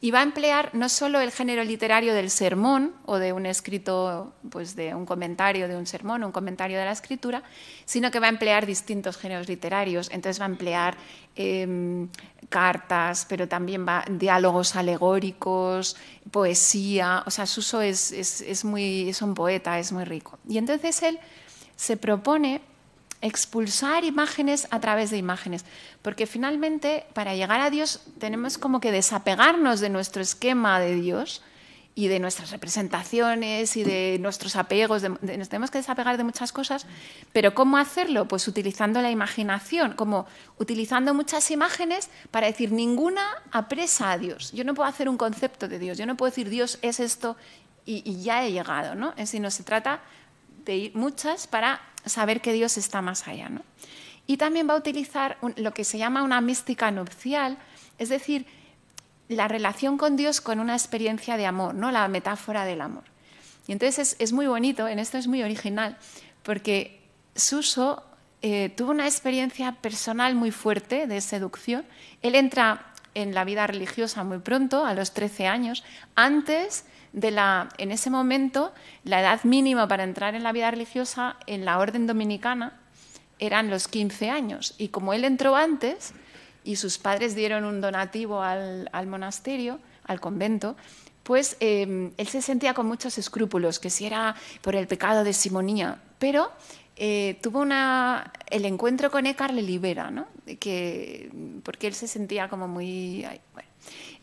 y va a emplear no solo el género literario del sermón o de un escrito, pues de un comentario de un sermón, un comentario de la escritura, sino que va a emplear distintos géneros literarios. Entonces va a emplear em, cartas, pero también va diálogos alegóricos, poesía. O sea, Suso es, muy, es un poeta, es muy rico. Y entonces él se propone expulsar imágenes a través de imágenes, porque finalmente para llegar a Dios tenemos como que desapegarnos de nuestro esquema de Dios y de nuestras representaciones y de nuestros apegos, nos tenemos que desapegar de muchas cosas, pero ¿cómo hacerlo? Pues utilizando la imaginación, como utilizando muchas imágenes para decir ninguna apresa a Dios. Yo no puedo hacer un concepto de Dios, yo no puedo decir Dios es esto y, ya he llegado, ¿no? Es no se trata de ir muchas para saber que Dios está más allá. Y también va a utilizar lo que se llama una mística nupcial, es decir, la relación con Dios con una experiencia de amor, ¿no? la metáfora del amor. Y entonces es, muy bonito, en esto es muy original, porque Suso eh, tuvo una experiencia personal muy fuerte de seducción. Él entra en la vida religiosa muy pronto, a los 13 años. Antes la, en ese momento, la edad mínima para entrar en la vida religiosa en la orden dominicana eran los 15 años. Y como él entró antes y sus padres dieron un donativo al, monasterio, al convento, pues em, él se sentía con muchos escrúpulos, que si era por el pecado de simonía, pero eh, tuvo una el encuentro con Écar le libera, ¿no? Que porque él se sentía como muy bueno.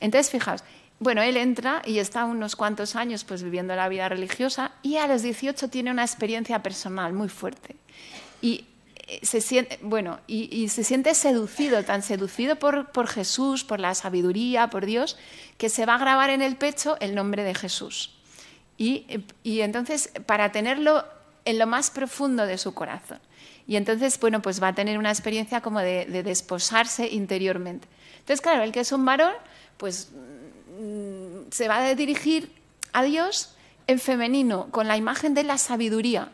Entonces, fijaos, bueno, él entra y está unos cuantos años pues viviendo la vida religiosa y a los 18 tiene una experiencia personal muy fuerte. Y eh, se siente, bueno, y, se siente seducido, tan seducido por, por Jesús, por la sabiduría, por Dios, que se va a grabar en el pecho el nombre de Jesús. Y, entonces, para tenerlo en lo más profundo de su corazón. Y entonces, bueno, pues va a tener una experiencia como de, de desposarse interiormente. Entonces, claro, el que es un varón, pues Mm, se va a dirigir a Dios en femenino, con la imagen de la sabiduría.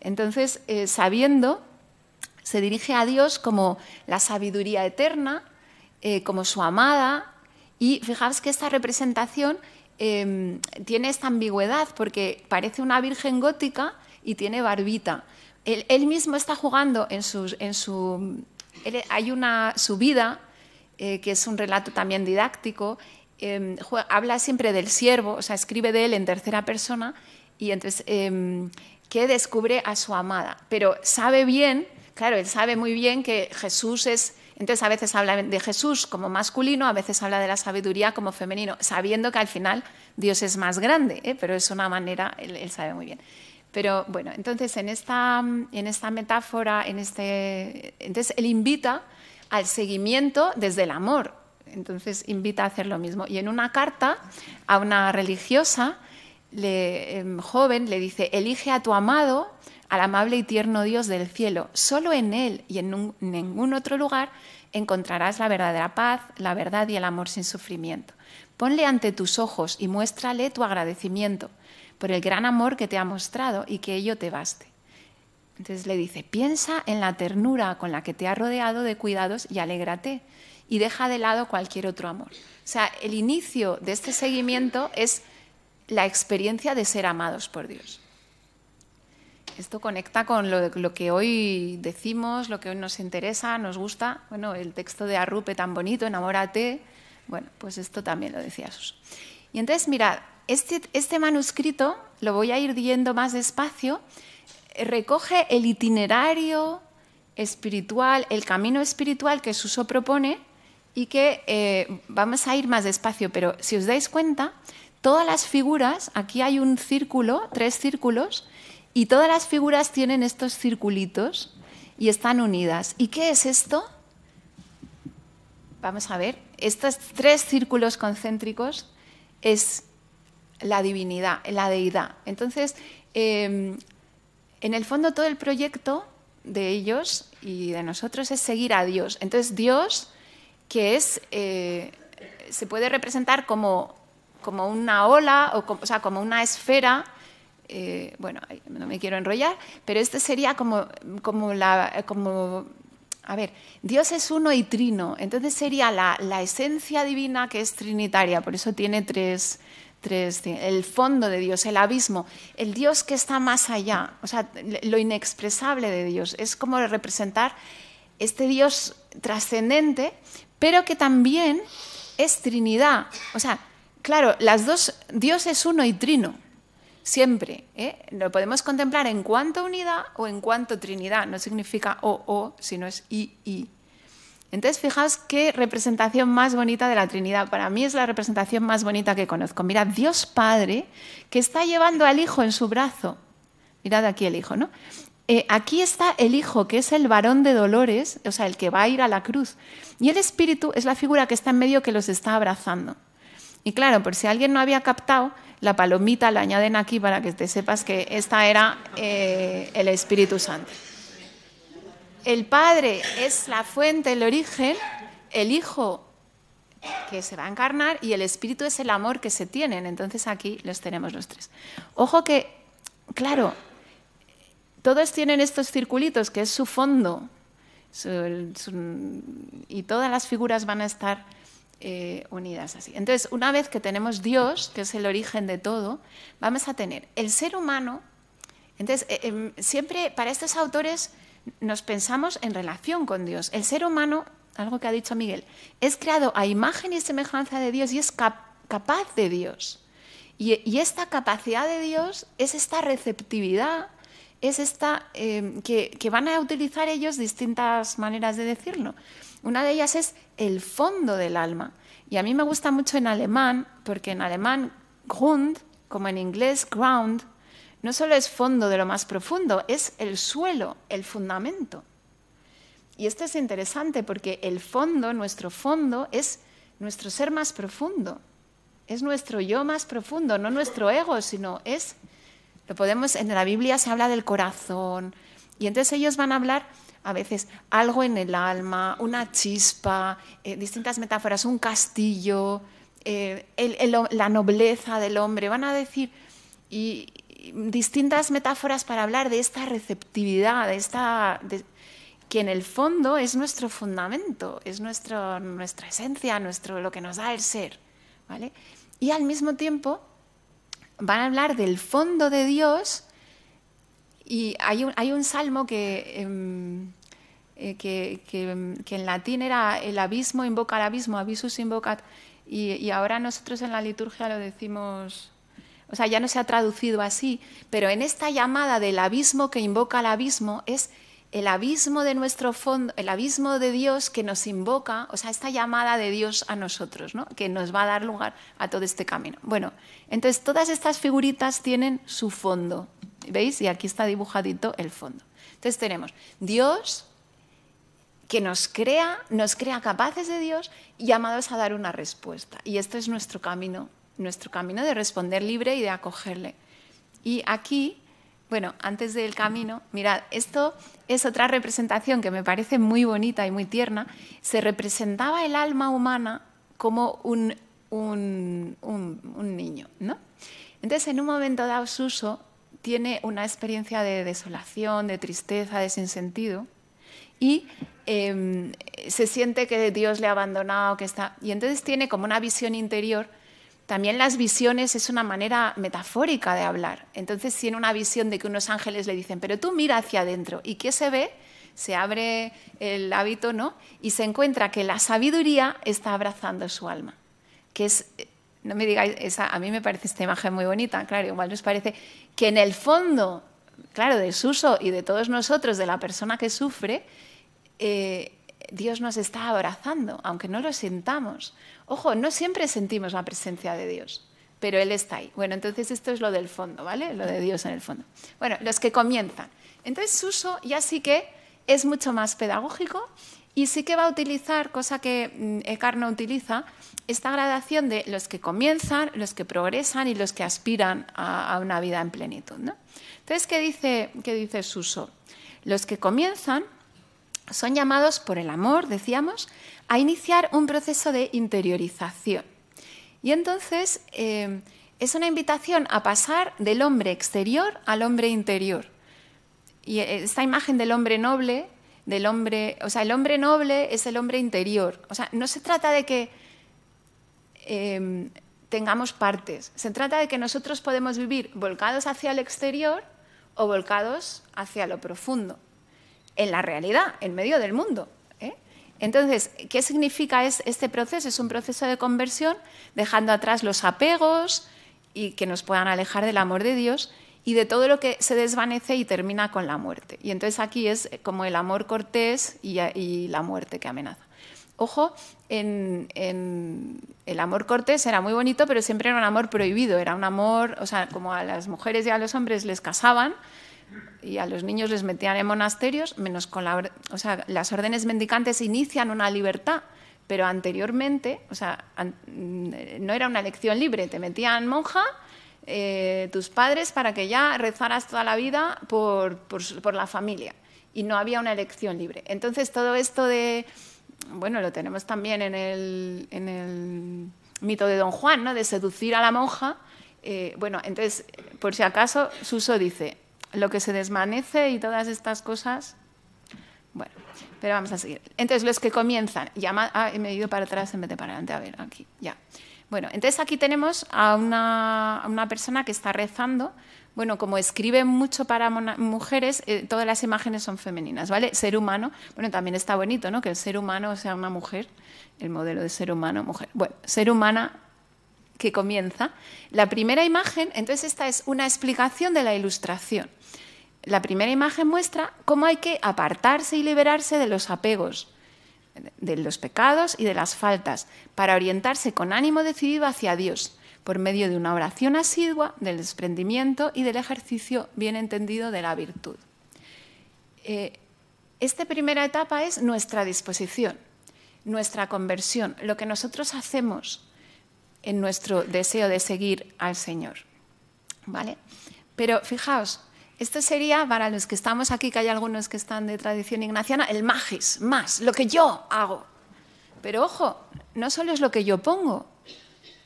Entonces, eh, sabiendo, se dirige a Dios como la sabiduría eterna, eh, como su amada, y fijaos que esta representación em, tiene esta ambigüedad, porque parece una virgen gótica y tiene barbita. Él, mismo está jugando en, en su... vida, hay una subida, eh, que es un relato también didáctico, Em, habla siempre del siervo, o sea, escribe de él en tercera persona, y entonces, em, que descubre a su amada, pero sabe bien, claro, él sabe muy bien que Jesús es... Entonces a veces habla de Jesús como masculino, a veces habla de la sabiduría como femenino, sabiendo que al final Dios es más grande, ¿eh? pero es una manera, él, sabe muy bien. Pero bueno, entonces en esta, en esta metáfora, en este, entonces él invita al seguimiento desde el amor, entonces invita a hacer lo mismo. Y en una carta a una religiosa em, joven le dice, elige a tu amado, al amable y tierno Dios del cielo. Solo en Él y en ningún otro lugar encontrarás la verdadera paz, la verdad y el amor sin sufrimiento. Ponle ante tus ojos y muéstrale tu agradecimiento por el gran amor que te ha mostrado y que ello te baste. Entonces le dice, piensa en la ternura con la que te ha rodeado de cuidados y alégrate y deja de lado cualquier otro amor. O sea, el inicio de este seguimiento es la experiencia de ser amados por Dios. Esto conecta con lo, que hoy decimos, lo que hoy nos interesa, nos gusta. Bueno, el texto de Arrupe tan bonito, enamórate. Bueno, pues esto también lo decía Suso. Y entonces, mirad, este, este manuscrito, lo voy a ir diciendo más despacio, recoge el itinerario espiritual, el camino espiritual que Suso propone y que eh, vamos a ir más despacio, pero si os dais cuenta, todas las figuras, aquí hay un círculo, tres círculos, y todas las figuras tienen estos circulitos y están unidas. ¿Y qué es esto? Vamos a ver, estos tres círculos concéntricos es la divinidad, la deidad. Entonces, em, en el fondo todo el proyecto de ellos y de nosotros es seguir a Dios. Entonces, Dios que es, eh, se puede representar como, como una ola, o, sea, como una esfera eh, bueno, no me quiero enrollar, pero este sería como, como la... Como, a ver, Dios es uno y trino, entonces sería la, esencia divina que es trinitaria, por eso tiene tres, tres, el fondo de Dios, el abismo, el Dios que está más allá, o sea, lo inexpresable de Dios, es como representar este Dios trascendente, pero que también es Trinidad. O sea, claro, las dos, Dios es uno y trino, siempre. ¿eh? Lo podemos contemplar en cuanto unidad o en cuanto Trinidad, no significa o, o, sino es i, i. Entonces, fijaos qué representación más bonita de la Trinidad. Para mí es la representación más bonita que conozco. Mirad, Dios Padre, que está llevando al Hijo en su brazo. Mirad aquí el Hijo, ¿no? Eh, aquí está el Hijo, que es el varón de dolores, o sea, el que va a ir a la cruz. Y el Espíritu es la figura que está en medio que los está abrazando. Y claro, por si alguien no había captado, la palomita la añaden aquí para que te sepas que esta era eh, el Espíritu Santo. El Padre es la fuente, el origen, el Hijo que se va a encarnar y el Espíritu es el amor que se tienen. Entonces aquí los tenemos los tres. Ojo que, claro, todos tienen estos circulitos, que es su fondo, y todas las figuras van a estar eh, unidas así. Entonces, una vez que tenemos Dios, que es el origen de todo, vamos a tener el ser humano. Entonces, eh, em, siempre para estos autores nos pensamos en relación con Dios. El ser humano, algo que ha dicho Miguel, es creado a imagen y semejanza de Dios y es capaz de Dios. y esta capacidad de Dios es esta receptividad es esta, em, que, que van a utilizar ellos distintas maneras de decirlo. Una de ellas es el fondo del alma. Y a mí me gusta mucho en alemán, porque en alemán Grund, como en inglés ground, no solo es fondo de lo más profundo, es el suelo, el fundamento. Y esto es interesante porque el fondo, nuestro fondo, es nuestro ser más profundo, es nuestro yo más profundo, no nuestro ego, sino es lo podemos, en la Biblia se habla del corazón y entonces ellos van a hablar a veces algo en el alma, una chispa, eh, distintas metáforas, un castillo, eh, la nobleza del hombre. Van a decir y, distintas metáforas para hablar de esta receptividad, esta, que en el fondo es nuestro fundamento, es nuestro, nuestra esencia, nuestro, lo que nos da el ser. ¿vale? Y al mismo tiempo van a hablar del fondo de Dios y hay un, hay un salmo que, em, eh, em, que, en latín era el abismo invoca al abismo, abisus invocat, y, y, ahora nosotros en la liturgia lo decimos, o sea, ya no se ha traducido así, pero en esta llamada del abismo que invoca al abismo es el abismo de nuestro fondo, el abismo de Dios que nos invoca, o sea, esta llamada de Dios a nosotros, que nos va a dar lugar a todo este camino. Bueno, entonces todas estas figuritas tienen su fondo, ¿veis? Y aquí está dibujadito el fondo. Entonces tenemos Dios que nos crea, nos crea capaces de Dios llamados a dar una respuesta. Y esto es nuestro camino, nuestro camino de responder libre y de acogerle. Y aquí, bueno, antes del camino, mirad, esto es otra representación que me parece muy bonita y muy tierna, se representaba el alma humana como un, un, niño. ¿no? Entonces, en un momento de Suso tiene una experiencia de desolación, de tristeza, de sinsentido, y em, se siente que Dios le ha abandonado, que está... Y entonces tiene como una visión interior también las visiones es una manera metafórica de hablar. Entonces si en una visión de que unos ángeles le dicen, pero tú mira hacia adentro. ¿Y qué se ve? Se abre el hábito, ¿no? Y se encuentra que la sabiduría está abrazando su alma. Que es, eh, no me digáis, a mí me parece esta imagen muy bonita, claro, igual nos parece que en el fondo, claro, de Suso y de todos nosotros, de la persona que sufre, eh, Dios nos está abrazando, aunque no lo sintamos. Ojo, no siempre sentimos la presencia de Dios, pero Él está ahí. Bueno, entonces esto es lo del fondo, ¿vale? Lo de Dios en el fondo. Bueno, los que comienzan. Entonces Suso ya sí que es mucho más pedagógico y sí que va a utilizar, cosa que mm, Eckhart utiliza, esta gradación de los que comienzan, los que progresan y los que aspiran a, una vida en plenitud. ¿no? Entonces, ¿qué dice, ¿qué dice Suso? Los que comienzan son llamados por el amor, decíamos, a iniciar un proceso de interiorización. Y entonces eh, es una invitación a pasar del hombre exterior al hombre interior. Y eh, esta imagen del hombre noble, del hombre, o sea, el hombre noble es el hombre interior. O sea, no se trata de que em, tengamos partes, se trata de que nosotros podemos vivir volcados hacia el exterior o volcados hacia lo profundo en la realidad, en medio del mundo. ¿eh? Entonces, ¿qué significa este proceso? Es un proceso de conversión, dejando atrás los apegos y que nos puedan alejar del amor de Dios y de todo lo que se desvanece y termina con la muerte. Y entonces aquí es como el amor cortés y, la muerte que amenaza. Ojo, en, el amor cortés era muy bonito, pero siempre era un amor prohibido, era un amor, o sea, como a las mujeres y a los hombres les casaban, y a los niños les metían en monasterios, menos con la... O sea, las órdenes mendicantes inician una libertad, pero anteriormente, o sea, no era una elección libre, te metían monja eh, tus padres para que ya rezaras toda la vida por, la familia y no había una elección libre. Entonces, todo esto de... Bueno, lo tenemos también en el, mito de Don Juan, ¿no? De seducir a la monja. Eh, bueno, entonces, por si acaso, Suso dice, lo que se desmanece y todas estas cosas. Bueno, pero vamos a seguir. Entonces, los que comienzan, ya ah, me he ido para atrás en vez de para adelante, a ver, aquí, ya. Bueno, entonces aquí tenemos a una, persona que está rezando. Bueno, como escribe mucho para mujeres, eh, todas las imágenes son femeninas, ¿vale? Ser humano, bueno, también está bonito, ¿no? Que el ser humano sea una mujer, el modelo de ser humano, mujer. Bueno, ser humana, que comienza. La primera imagen, entonces esta es una explicación de la ilustración. La primera imagen muestra cómo hay que apartarse y liberarse de los apegos, de los pecados y de las faltas, para orientarse con ánimo decidido hacia Dios, por medio de una oración asidua, del desprendimiento y del ejercicio bien entendido de la virtud. Eh, esta primera etapa es nuestra disposición, nuestra conversión, lo que nosotros hacemos en nuestro deseo de seguir al Señor. ¿Vale? Pero fijaos, esto sería para los que estamos aquí, que hay algunos que están de tradición ignaciana, el magis, más, lo que yo hago. Pero ojo, no solo es lo que yo pongo.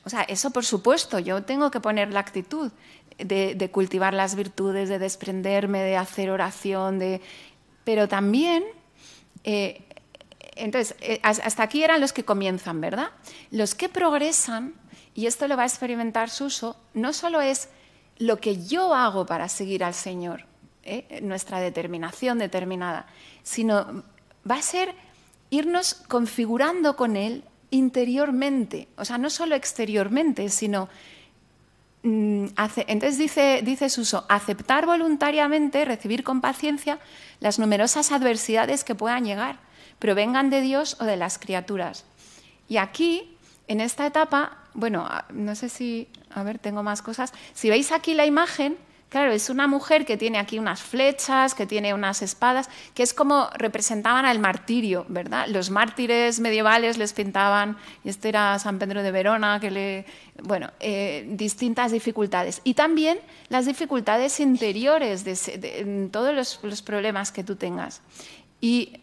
O sea, eso por supuesto, yo tengo que poner la actitud de, cultivar las virtudes, de desprenderme, de hacer oración, de... pero también eh, entonces, eh, hasta aquí eran los que comienzan, ¿verdad? Los que progresan y esto lo va a experimentar Suso, no solo es lo que yo hago para seguir al Señor, ¿eh? nuestra determinación determinada, sino va a ser irnos configurando con Él interiormente, o sea, no solo exteriormente, sino... Mm, entonces dice, dice Suso, aceptar voluntariamente, recibir con paciencia las numerosas adversidades que puedan llegar, provengan de Dios o de las criaturas. Y aquí en esta etapa, bueno, ah, no sé si, a ver, tengo más cosas. Si veis aquí la imagen, claro, es una mujer que tiene aquí unas flechas, que tiene unas espadas, que es como representaban al martirio, ¿verdad? Los mártires medievales les pintaban, y este era San Pedro de Verona, que le, bueno, eh, distintas dificultades. Y también las dificultades interiores, de, todos los, problemas que tú tengas. Y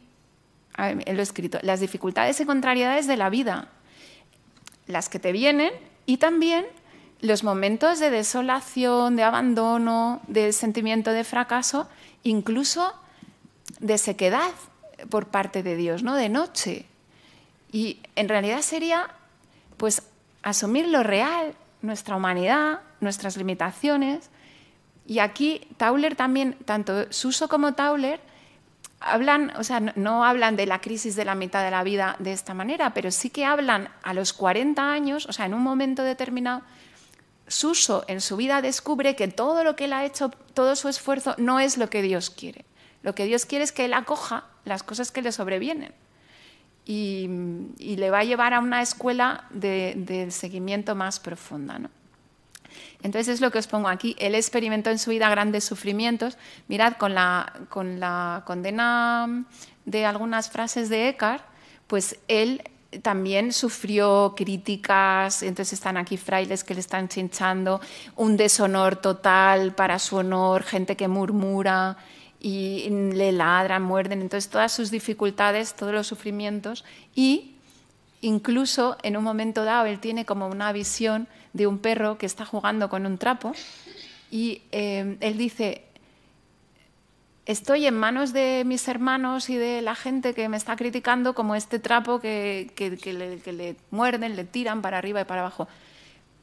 Ver, lo he escrito, las dificultades y contrariedades de la vida las que te vienen y también los momentos de desolación, de abandono, de sentimiento de fracaso, incluso de sequedad por parte de Dios, ¿no? De noche. Y en realidad sería pues asumir lo real, nuestra humanidad, nuestras limitaciones. Y aquí Tauler también, tanto Suso como Tauler, hablan, o sea, no, hablan de la crisis de la mitad de la vida de esta manera, pero sí que hablan a los 40 años, o sea, en un momento determinado, Suso en su vida descubre que todo lo que él ha hecho, todo su esfuerzo, no es lo que Dios quiere. Lo que Dios quiere es que él acoja las cosas que le sobrevienen. Y, le va a llevar a una escuela de, seguimiento más profunda. ¿no? Entonces es lo que os pongo aquí. Él experimentó en su vida grandes sufrimientos. Mirad, con la, condena de algunas frases de Écar, pues él también sufrió críticas, entonces están aquí frailes que le están chinchando, un deshonor total para su honor, gente que murmura y le ladran, muerden, entonces todas sus dificultades, todos los sufrimientos y Incluso en un momento dado él tiene como una visión de un perro que está jugando con un trapo y em, él dice, estoy en manos de mis hermanos y de la gente que me está criticando como este trapo que, le, muerden, le tiran para arriba y para abajo.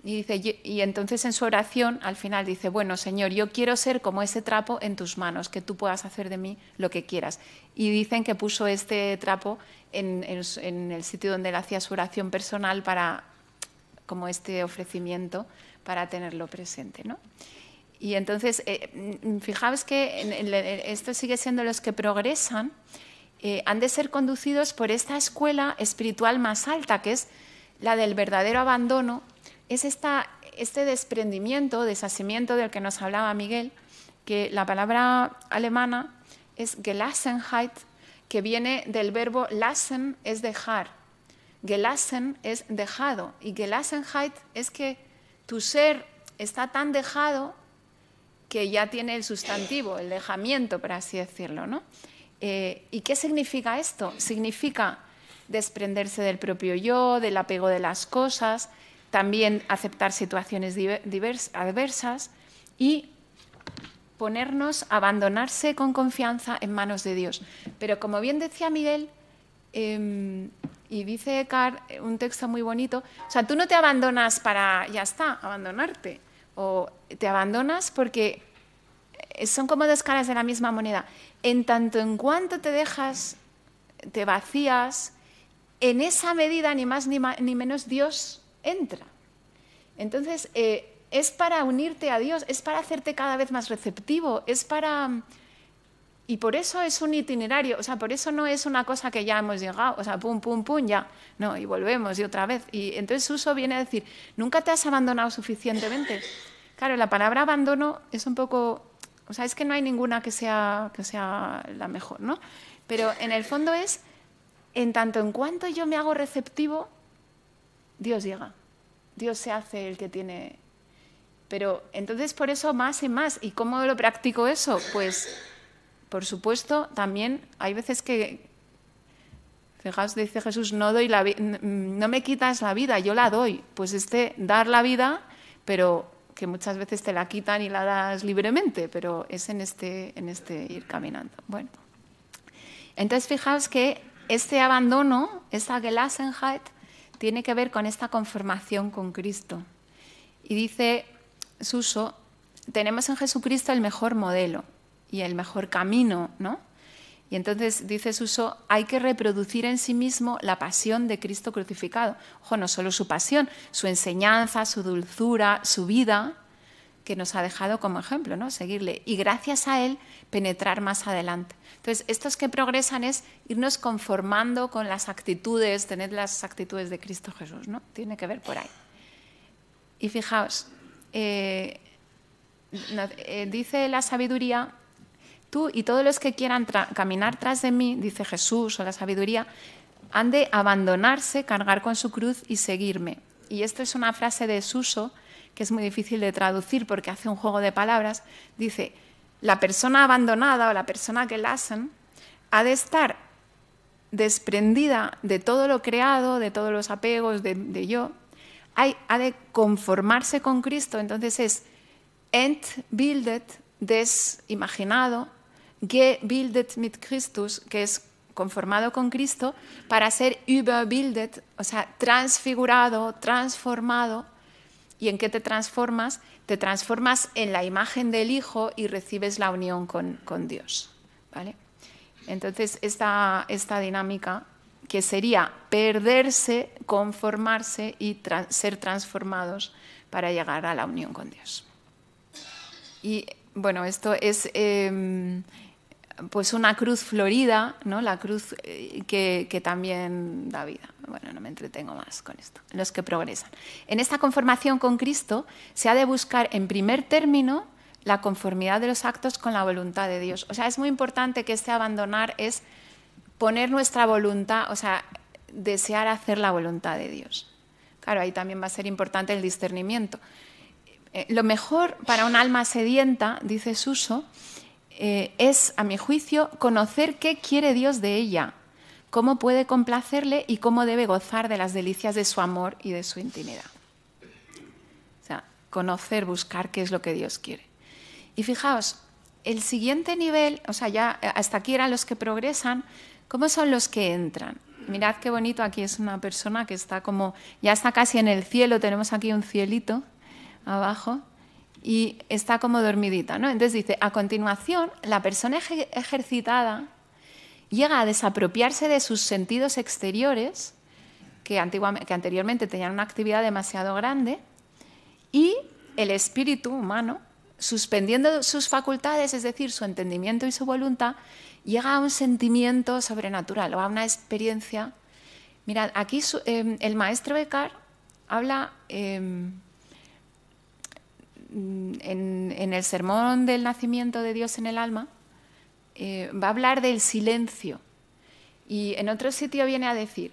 Y, dice, y entonces en su oración al final dice, bueno Señor, yo quiero ser como ese trapo en tus manos, que tú puedas hacer de mí lo que quieras. Y dicen que puso este trapo en, el sitio donde él hacía su oración personal para, como este ofrecimiento, para tenerlo presente. ¿no? Y entonces, eh, mm, fijaos que eh, esto sigue siendo los que progresan, eh, han de ser conducidos por esta escuela espiritual más alta, que es la del verdadero abandono, es esta, este desprendimiento, deshacimiento del que nos hablaba Miguel, que la palabra alemana es Gelassenheit, que viene del verbo lassen es dejar. Gelassen es dejado y Gelassenheit es que tu ser está tan dejado que ya tiene el sustantivo, el dejamiento, por así decirlo. ¿no? Eh, ¿Y qué significa esto? Significa desprenderse del propio yo, del apego de las cosas, también aceptar situaciones adversas y ponernos, abandonarse con confianza en manos de Dios. Pero como bien decía Miguel, em, y dice Carr eh, un texto muy bonito, o sea, tú no te abandonas para, ya está, abandonarte, o te abandonas porque eh, son como dos caras de la misma moneda. En tanto en cuanto te dejas, te vacías, en esa medida, ni más ni, menos, Dios entra. Entonces, eh, es para unirte a Dios, es para hacerte cada vez más receptivo, es para... Y por eso es un itinerario, o sea, por eso no es una cosa que ya hemos llegado, o sea, pum, pum, pum, ya, no, y volvemos y otra vez. Y entonces uso viene a decir, nunca te has abandonado suficientemente. Claro, la palabra abandono es un poco, o sea, es que no hay ninguna que sea, que sea la mejor, ¿no? Pero en el fondo es, en tanto en cuanto yo me hago receptivo, Dios llega, Dios se hace el que tiene pero entonces por eso más y más. ¿Y cómo lo practico eso? Pues, por supuesto, también hay veces que, fijaos, dice Jesús, mm, no, me quitas la vida, yo la doy. Pues este dar la vida, pero que muchas veces te la quitan y la das libremente, pero es en este, en este ir caminando. Bueno, entonces fijaos que este abandono, esta Gelassenheit, tiene que ver con esta conformación con Cristo. Y dice Suso, tenemos en Jesucristo el mejor modelo y el mejor camino, ¿no? Y entonces dice Suso, hay que reproducir en sí mismo la pasión de Cristo crucificado. Ojo, no solo su pasión, su enseñanza, su dulzura, su vida, que nos ha dejado como ejemplo, ¿no? Seguirle. Y gracias a él, penetrar más adelante. Entonces, estos que progresan es irnos conformando con las actitudes, tener las actitudes de Cristo Jesús, ¿no? Tiene que ver por ahí. Y fijaos, eh, eh, dice la sabiduría, tú y todos los que quieran caminar tras de mí, dice Jesús o la sabiduría, han de abandonarse, cargar con su cruz y seguirme. Y esta es una frase de Suso que es muy difícil de traducir porque hace un juego de palabras. Dice, la persona abandonada o la persona que la hacen ha de estar desprendida de todo lo creado, de todos los apegos, de yo, hay, ha de conformarse con Cristo. Entonces es entbildet, desimaginado, gebildet mit Christus, que es conformado con Cristo, para ser überbildet, o sea, transfigurado, transformado. ¿Y en qué te transformas? Te transformas en la imagen del Hijo y recibes la unión con, con Dios. ¿vale? Entonces, esta, esta dinámica que sería perderse, conformarse y ser transformados para llegar a la unión con Dios. Y bueno, esto es em, pues una cruz florida, ¿no? La cruz eh, que, también da vida. Bueno, no me entretengo más con esto. Los que progresan. En esta conformación con Cristo se ha de buscar en primer término la conformidad de los actos con la voluntad de Dios. O sea, es muy importante que este abandonar es poner nuestra voluntad, o sea, desear hacer la voluntad de Dios. Claro, ahí también va a ser importante el discernimiento. Eh, lo mejor para un alma sedienta, dice Suso, eh, es, a mi juicio, conocer qué quiere Dios de ella, cómo puede complacerle y cómo debe gozar de las delicias de su amor y de su intimidad. O sea, conocer, buscar qué es lo que Dios quiere. Y fijaos, el siguiente nivel, o sea, ya eh, hasta aquí eran los que progresan, ¿Cómo son los que entran? Mirad qué bonito, aquí es una persona que está como, ya está casi en el cielo, tenemos aquí un cielito abajo y está como dormidita, ¿no? Entonces dice, a continuación, la persona ejercitada llega a desapropiarse de sus sentidos exteriores, que, que anteriormente tenían una actividad demasiado grande, y el espíritu humano, suspendiendo sus facultades, es decir, su entendimiento y su voluntad, llega a un sentimiento sobrenatural o a una experiencia. Mirad, aquí em, el maestro Becar habla em, en, el sermón del nacimiento de Dios en el alma, eh, va a hablar del silencio. Y en otro sitio viene a decir,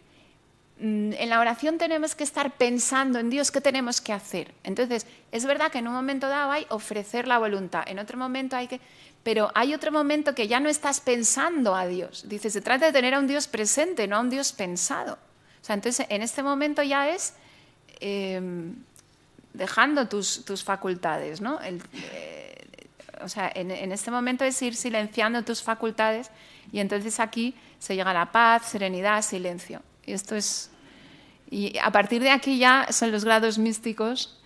mm, en la oración tenemos que estar pensando en Dios, ¿qué tenemos que hacer? Entonces, es verdad que en un momento dado hay ofrecer la voluntad, en otro momento hay que... Pero hay otro momento que ya no estás pensando a Dios. Dice, se trata de tener a un Dios presente, no a un Dios pensado. entonces en este momento ya es em, dejando tus, facultades, ¿no? Eh, en, este momento es ir silenciando tus facultades y entonces aquí se llega a la paz, serenidad, silencio. esto es. Y a partir de aquí ya son los grados místicos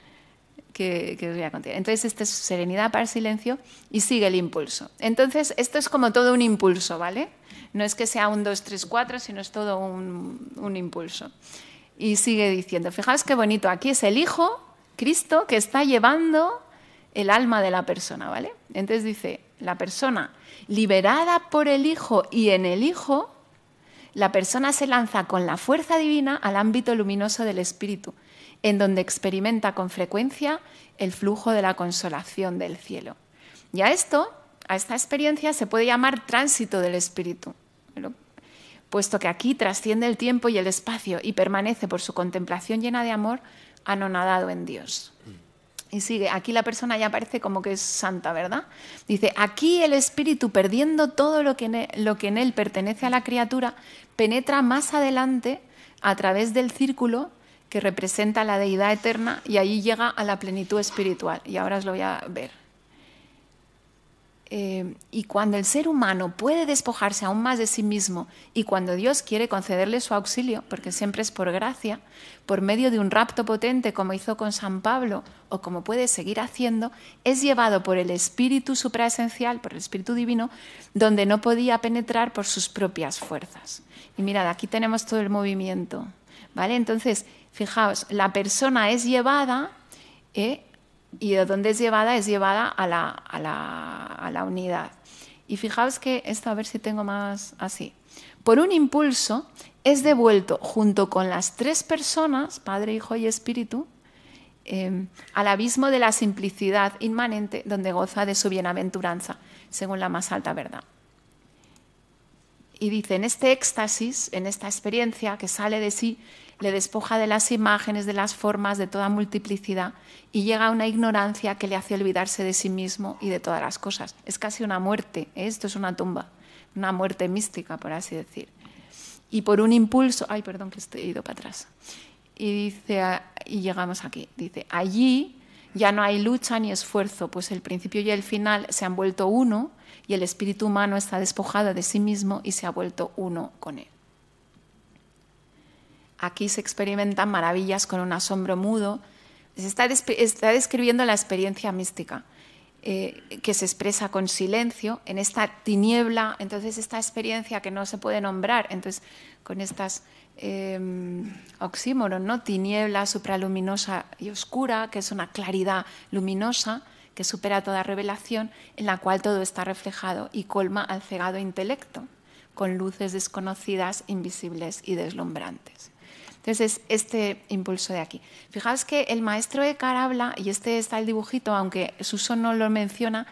que, Entonces, esta es serenidad para el silencio y sigue el impulso. Entonces, esto es como todo un impulso, ¿vale? No es que sea un 2, 3, 4, sino es todo un, un impulso. Y sigue diciendo, fijaos qué bonito, aquí es el Hijo, Cristo, que está llevando el alma de la persona, ¿vale? Entonces dice, la persona liberada por el Hijo y en el Hijo, la persona se lanza con la fuerza divina al ámbito luminoso del Espíritu en donde experimenta con frecuencia el flujo de la consolación del cielo. Y a esto, a esta experiencia, se puede llamar tránsito del espíritu, puesto que aquí trasciende el tiempo y el espacio y permanece por su contemplación llena de amor anonadado en Dios. Y sigue, aquí la persona ya parece como que es santa, ¿verdad? Dice, aquí el espíritu, perdiendo todo lo que, e, lo que en él pertenece a la criatura, penetra más adelante a través del círculo que representa la deidad eterna y ahí llega a la plenitud espiritual. Y ahora os lo voy a ver. Eh, y cuando el ser humano puede despojarse aún más de sí mismo y cuando Dios quiere concederle su auxilio, porque siempre es por gracia, por medio de un rapto potente como hizo con San Pablo o como puede seguir haciendo, es llevado por el Espíritu supraesencial, por el Espíritu Divino, donde no podía penetrar por sus propias fuerzas. Y mirad, aquí tenemos todo el movimiento. ¿Vale? Entonces, Fijaos, la persona es llevada ¿eh? y de dónde es llevada es llevada a la, unidad. Y fijaos que esto, a ver si tengo más así. Por un impulso es devuelto junto con las tres personas, Padre, Hijo y Espíritu, em, al abismo de la simplicidad inmanente donde goza de su bienaventuranza, según la más alta verdad. Y dice, en este éxtasis, en esta experiencia que sale de sí, le despoja de las imágenes, de las formas, de toda multiplicidad y llega a una ignorancia que le hace olvidarse de sí mismo y de todas las cosas. Es casi una muerte, ¿eh? esto es una tumba, una muerte mística, por así decir. Y por un impulso, ay, perdón que estoy ido para atrás. Y dice, y llegamos aquí, dice, allí ya no hay lucha ni esfuerzo, pues el principio y el final se han vuelto uno y el espíritu humano está despojado de sí mismo y se ha vuelto uno con él. Aquí se experimentan maravillas con un asombro mudo. Se está, describiendo la experiencia mística. Eh, que se expresa con silencio, en esta tiniebla, entonces esta experiencia que no se puede nombrar, entonces con estas eh, em, oxímoros, ¿no? Tiniebla supraluminosa y oscura, que es una claridad luminosa que supera toda revelación, en la cual todo está reflejado y colma al cegado intelecto, con luces desconocidas, invisibles y deslumbrantes. Entonces, es este impulso de aquí. Fijaos que el maestro Eckhart habla, y este está el dibujito, aunque Suso no lo menciona,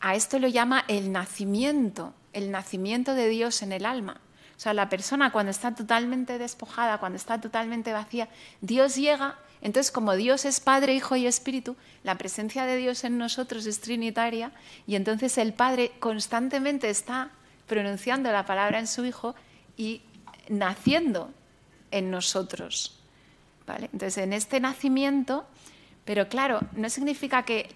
a esto lo llama el nacimiento, el nacimiento de Dios en el alma. O sea, la persona cuando está totalmente despojada, cuando está totalmente vacía, Dios llega. Entonces, como Dios es Padre, Hijo y Espíritu, la presencia de Dios en nosotros es trinitaria y entonces el Padre constantemente está pronunciando la palabra en su Hijo y naciendo en nosotros. Entonces, en este nacimiento, pero claro, no significa que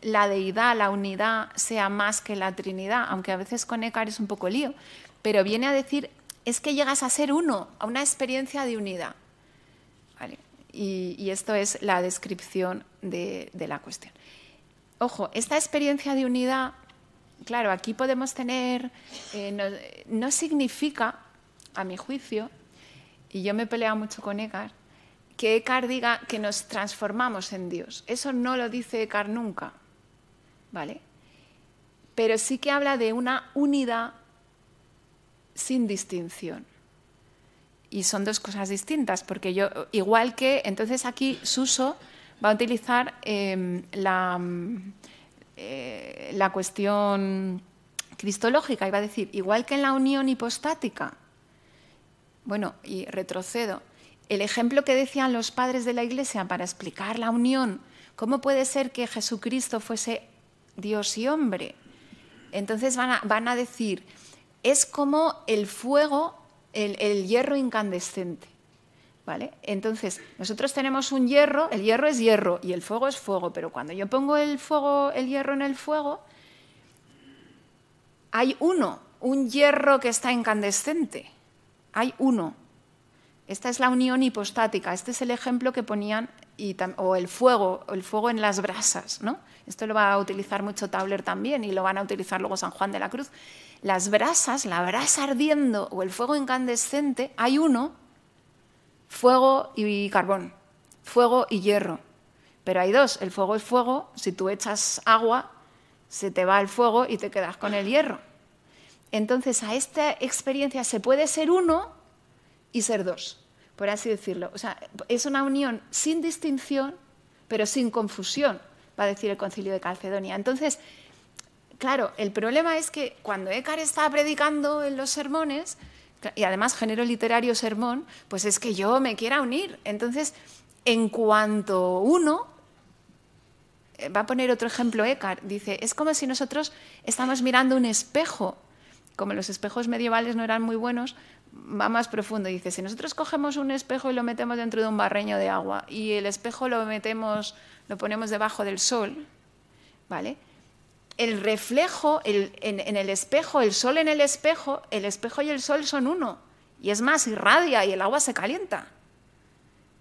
la deidad, la unidad, sea más que la Trinidad, aunque a veces con Écar es un poco lío, pero viene a decir, es que llegas a ser uno, a una experiencia de unidad. Y, esto es la descripción de, la cuestión. Ojo, esta experiencia de unidad claro, aquí podemos tener, eh, no, significa, a mi juicio, y yo me he mucho con Ecar, que Ecar diga que nos transformamos en Dios. Eso no lo dice Ecar nunca, ¿vale? Pero sí que habla de una unidad sin distinción. Y son dos cosas distintas, porque yo, igual que, entonces aquí Suso va a utilizar em, la, em, eh, la cuestión cristológica, iba a decir, igual que en la unión hipostática, bueno, y retrocedo. El ejemplo que decían los padres de la Iglesia para explicar la unión, ¿cómo puede ser que Jesucristo fuese Dios y hombre? Entonces van a, decir, es como el fuego, el, el hierro incandescente. ¿Vale? Entonces, nosotros tenemos un hierro, el hierro es hierro y el fuego es fuego, pero cuando yo pongo el fuego, el hierro en el fuego, hay uno, un hierro que está incandescente hay uno. Esta es la unión hipostática, este es el ejemplo que ponían, o el fuego, el fuego en las brasas. ¿no? Esto lo va a utilizar mucho Tabler también y lo van a utilizar luego San Juan de la Cruz. Las brasas, la brasa ardiendo o el fuego incandescente, hay uno, fuego y carbón, fuego y hierro. Pero hay dos, el fuego es fuego, si tú echas agua, se te va el fuego y te quedas con el hierro. Entonces, a esta experiencia se puede ser uno y ser dos, por así decirlo. O sea, es una unión sin distinción, pero sin confusión, va a decir el concilio de Calcedonia. Entonces, claro, el problema es que cuando Écar está predicando en los sermones, y además género literario sermón, pues es que yo me quiera unir. Entonces, en cuanto uno, eh, va a poner otro ejemplo Écar, dice, es como si nosotros estamos mirando un espejo como los espejos medievales no eran muy buenos, va más profundo. Dice, si nosotros cogemos un espejo y lo metemos dentro de un barreño de agua y el espejo lo metemos, lo ponemos debajo del sol, ¿vale? El reflejo en, el espejo, el sol en el espejo, el espejo y el sol son uno. Y es más, irradia y el agua se calienta.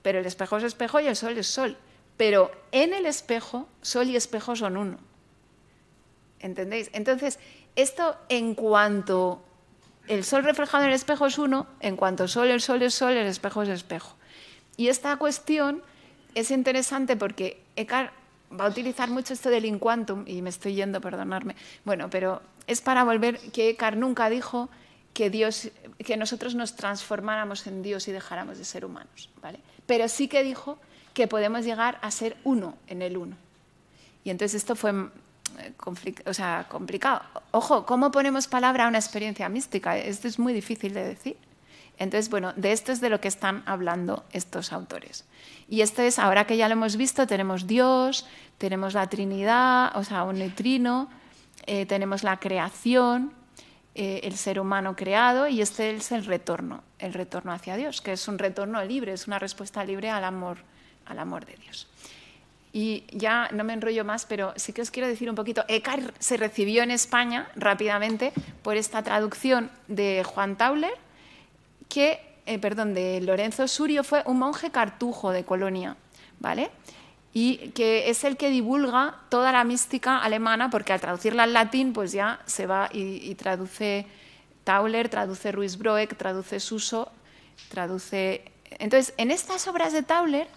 Pero el espejo es espejo y el sol es sol. Pero en el espejo, sol y espejo son uno. ¿Entendéis? Entonces, esto en cuanto el sol reflejado en el espejo es uno, en cuanto sol, el sol es sol, el espejo es espejo. Y esta cuestión es interesante porque Eckhart va a utilizar mucho esto del inquantum, y me estoy yendo, perdonarme. Bueno, pero es para volver que Eckhart nunca dijo que, Dios, que nosotros nos transformáramos en Dios y dejáramos de ser humanos, ¿vale? Pero sí que dijo que podemos llegar a ser uno en el uno. Y entonces esto fue o sea, complicado. Ojo, ¿cómo ponemos palabra a una experiencia mística? Esto es muy difícil de decir. Entonces, bueno, de esto es de lo que están hablando estos autores. Y esto es, ahora que ya lo hemos visto, tenemos Dios, tenemos la Trinidad, o sea, un neutrino, eh, tenemos la creación, eh, el ser humano creado, y este es el retorno, el retorno hacia Dios, que es un retorno libre, es una respuesta libre al amor, al amor de Dios. Y ya no me enrollo más, pero sí que os quiero decir un poquito. Eckhart se recibió en España rápidamente por esta traducción de Juan Tauler, que, eh, perdón, de Lorenzo Surio, fue un monje cartujo de Colonia, ¿vale? Y que es el que divulga toda la mística alemana, porque al traducirla al latín, pues ya se va y, traduce Tauler, traduce Ruiz Broek, traduce Suso, traduce. Entonces, en estas obras de Tauler,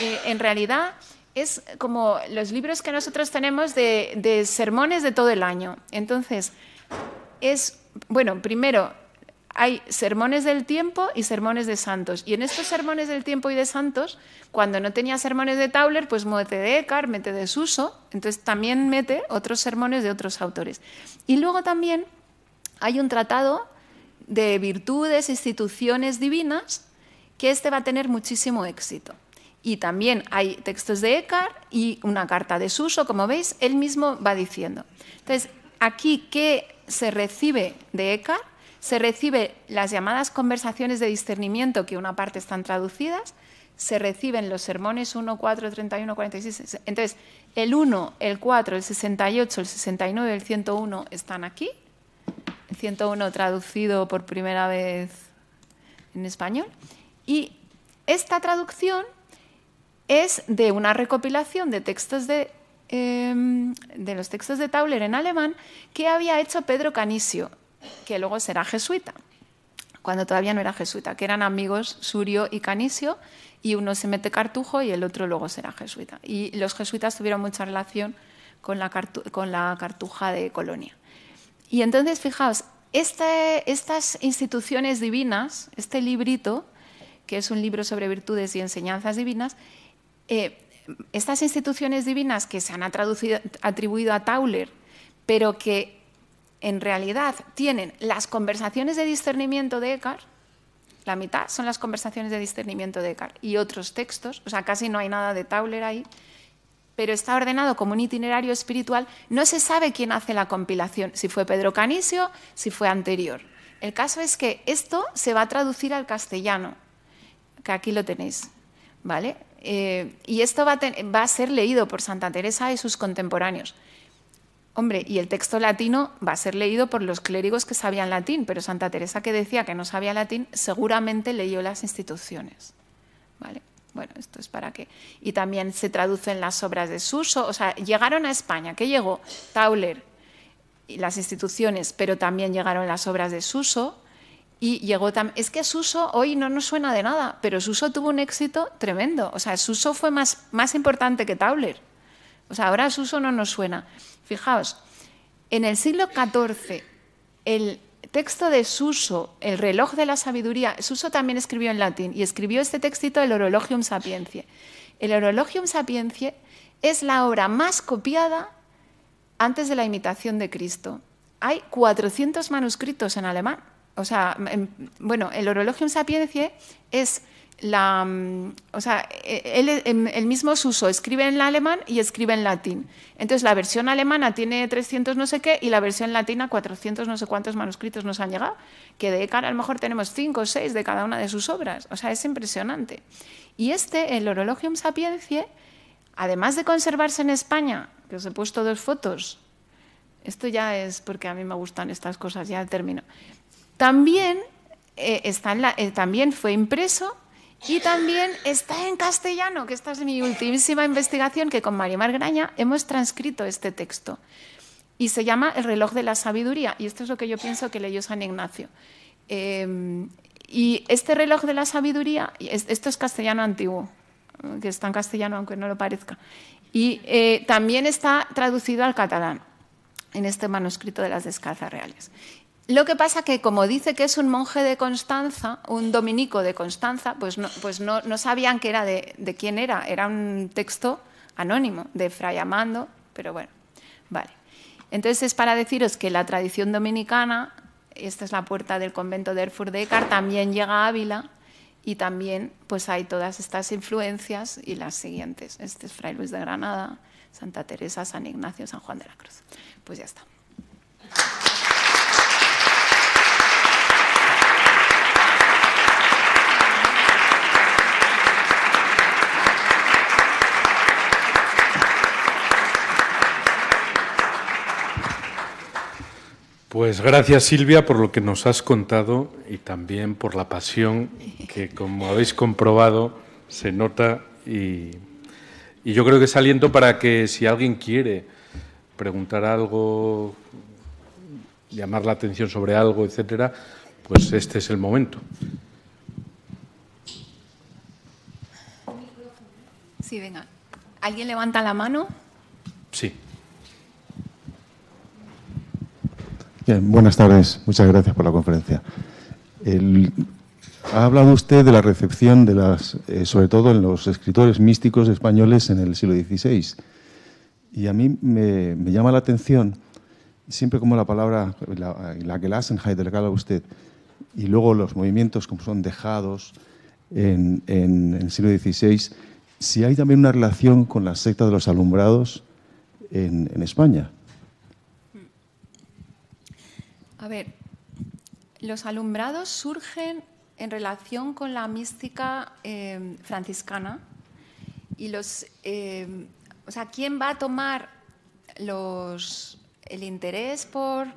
eh, en realidad es como los libros que nosotros tenemos de, sermones de todo el año. Entonces, es, bueno, primero, hay sermones del tiempo y sermones de santos. Y en estos sermones del tiempo y de santos, cuando no tenía sermones de Tauler, pues mete de Eckhart, mete de Suso, entonces también mete otros sermones de otros autores. Y luego también hay un tratado de virtudes, instituciones divinas, que este va a tener muchísimo éxito. Y también hay textos de Écar y una carta de Suso, como veis, él mismo va diciendo. Entonces, aquí, ¿qué se recibe de Écar? Se recibe las llamadas conversaciones de discernimiento, que una parte están traducidas, se reciben los sermones 1, 4, 31, 46. Entonces, el 1, el 4, el 68, el 69, el 101 están aquí. 101 traducido por primera vez en español. Y esta traducción es de una recopilación de textos em, de, los textos de Tauler en alemán que había hecho Pedro Canisio, que luego será jesuita, cuando todavía no era jesuita, que eran amigos Surio y Canisio, y uno se mete cartujo y el otro luego será jesuita. Y los jesuitas tuvieron mucha relación con la, cartuja de Colonia. Y entonces, fijaos, este, estas instituciones divinas, este librito, que es un libro sobre virtudes y enseñanzas divinas, eh, estas instituciones divinas que se han atribuido a Tauler, pero que en realidad tienen las conversaciones de discernimiento de Eckhart, la mitad son las conversaciones de discernimiento de Eckhart y otros textos, o sea, casi no hay nada de Tauler ahí, pero está ordenado como un itinerario espiritual. No se sabe quién hace la compilación, si fue Pedro Canisio, si fue anterior. El caso es que esto se va a traducir al castellano, que aquí lo tenéis, ¿vale? Eh, y esto va a, ser leído por Santa Teresa y sus contemporáneos. Hombre, y el texto latino va a ser leído por los clérigos que sabían latín, pero Santa Teresa que decía que no sabía latín, seguramente leyó las instituciones. ¿Vale? Bueno, esto es para que... Y también se traducen las obras de Suso. O sea, llegaron a España. ¿Qué llegó? Tauler y las instituciones, pero también llegaron las obras de Suso, y llegó Es que Suso hoy no nos suena de nada, pero Suso tuvo un éxito tremendo. O sea, Suso fue más, más importante que Tauler. O sea, ahora Suso no nos suena. Fijaos, en el siglo XIV, el texto de Suso, El reloj de la sabiduría, Suso también escribió en latín y escribió este textito, el Orologium Sapientiae. El Orologium Sapientiae es la obra más copiada antes de la imitación de Cristo. Hay 400 manuscritos en alemán o sea, em, bueno, el Orologium sapientiae es la, mm, o sea, e, e, em, el mismo uso. escribe en alemán y escribe en latín. Entonces, la versión alemana tiene 300 no sé qué y la versión latina 400 no sé cuántos manuscritos nos han llegado, que de cara a lo mejor tenemos 5 o 6 de cada una de sus obras. O sea, es impresionante. Y este, el Orologium Sapientiae, además de conservarse en España, que os he puesto dos fotos, esto ya es porque a mí me gustan estas cosas, ya termino. También, eh, está eh, también fue impreso y también está en castellano, que esta es mi ultimísima investigación, que con María Margraña hemos transcrito este texto. Y se llama El reloj de la sabiduría, y esto es lo que yo pienso que leyó San Ignacio. Em, y este reloj de la sabiduría, esto es castellano antiguo, que está en castellano aunque no lo parezca, y eh, también está traducido al catalán en este manuscrito de las descalzas reales. Lo que pasa que como dice que es un monje de Constanza, un dominico de Constanza, pues no, pues sabían que era de, quién era. Era un texto anónimo de Fray Amando, pero bueno, vale. Entonces es para deciros que la tradición dominicana, esta es la puerta del convento de Erfurt de también llega a Ávila y también pues hay todas estas influencias y las siguientes. Este es Fray Luis de Granada, Santa Teresa, San Ignacio, San Juan de la Cruz. Pues ya está. Pues gracias Silvia por lo que nos has contado y también por la pasión que como habéis comprobado se nota y, yo creo que es aliento para que si alguien quiere preguntar algo, llamar la atención sobre algo, etcétera, pues este es el momento. Sí, venga. ¿Alguien levanta la mano? buenas tardes. Muchas gracias por la conferencia. ha hablado usted de la recepción de las, eh, sobre todo en los escritores místicos españoles en el siglo XVI. Y a mí me, llama la atención siempre como la palabra, la, la que la hacen Heidegger a usted, y luego los movimientos como son dejados en, el siglo XVI, si hay también una relación con la secta de los alumbrados en España. A ver, los alumbrados surgen en relación con la mística em, franciscana y los, em, o sea, ¿quién va a tomar los, el interés por,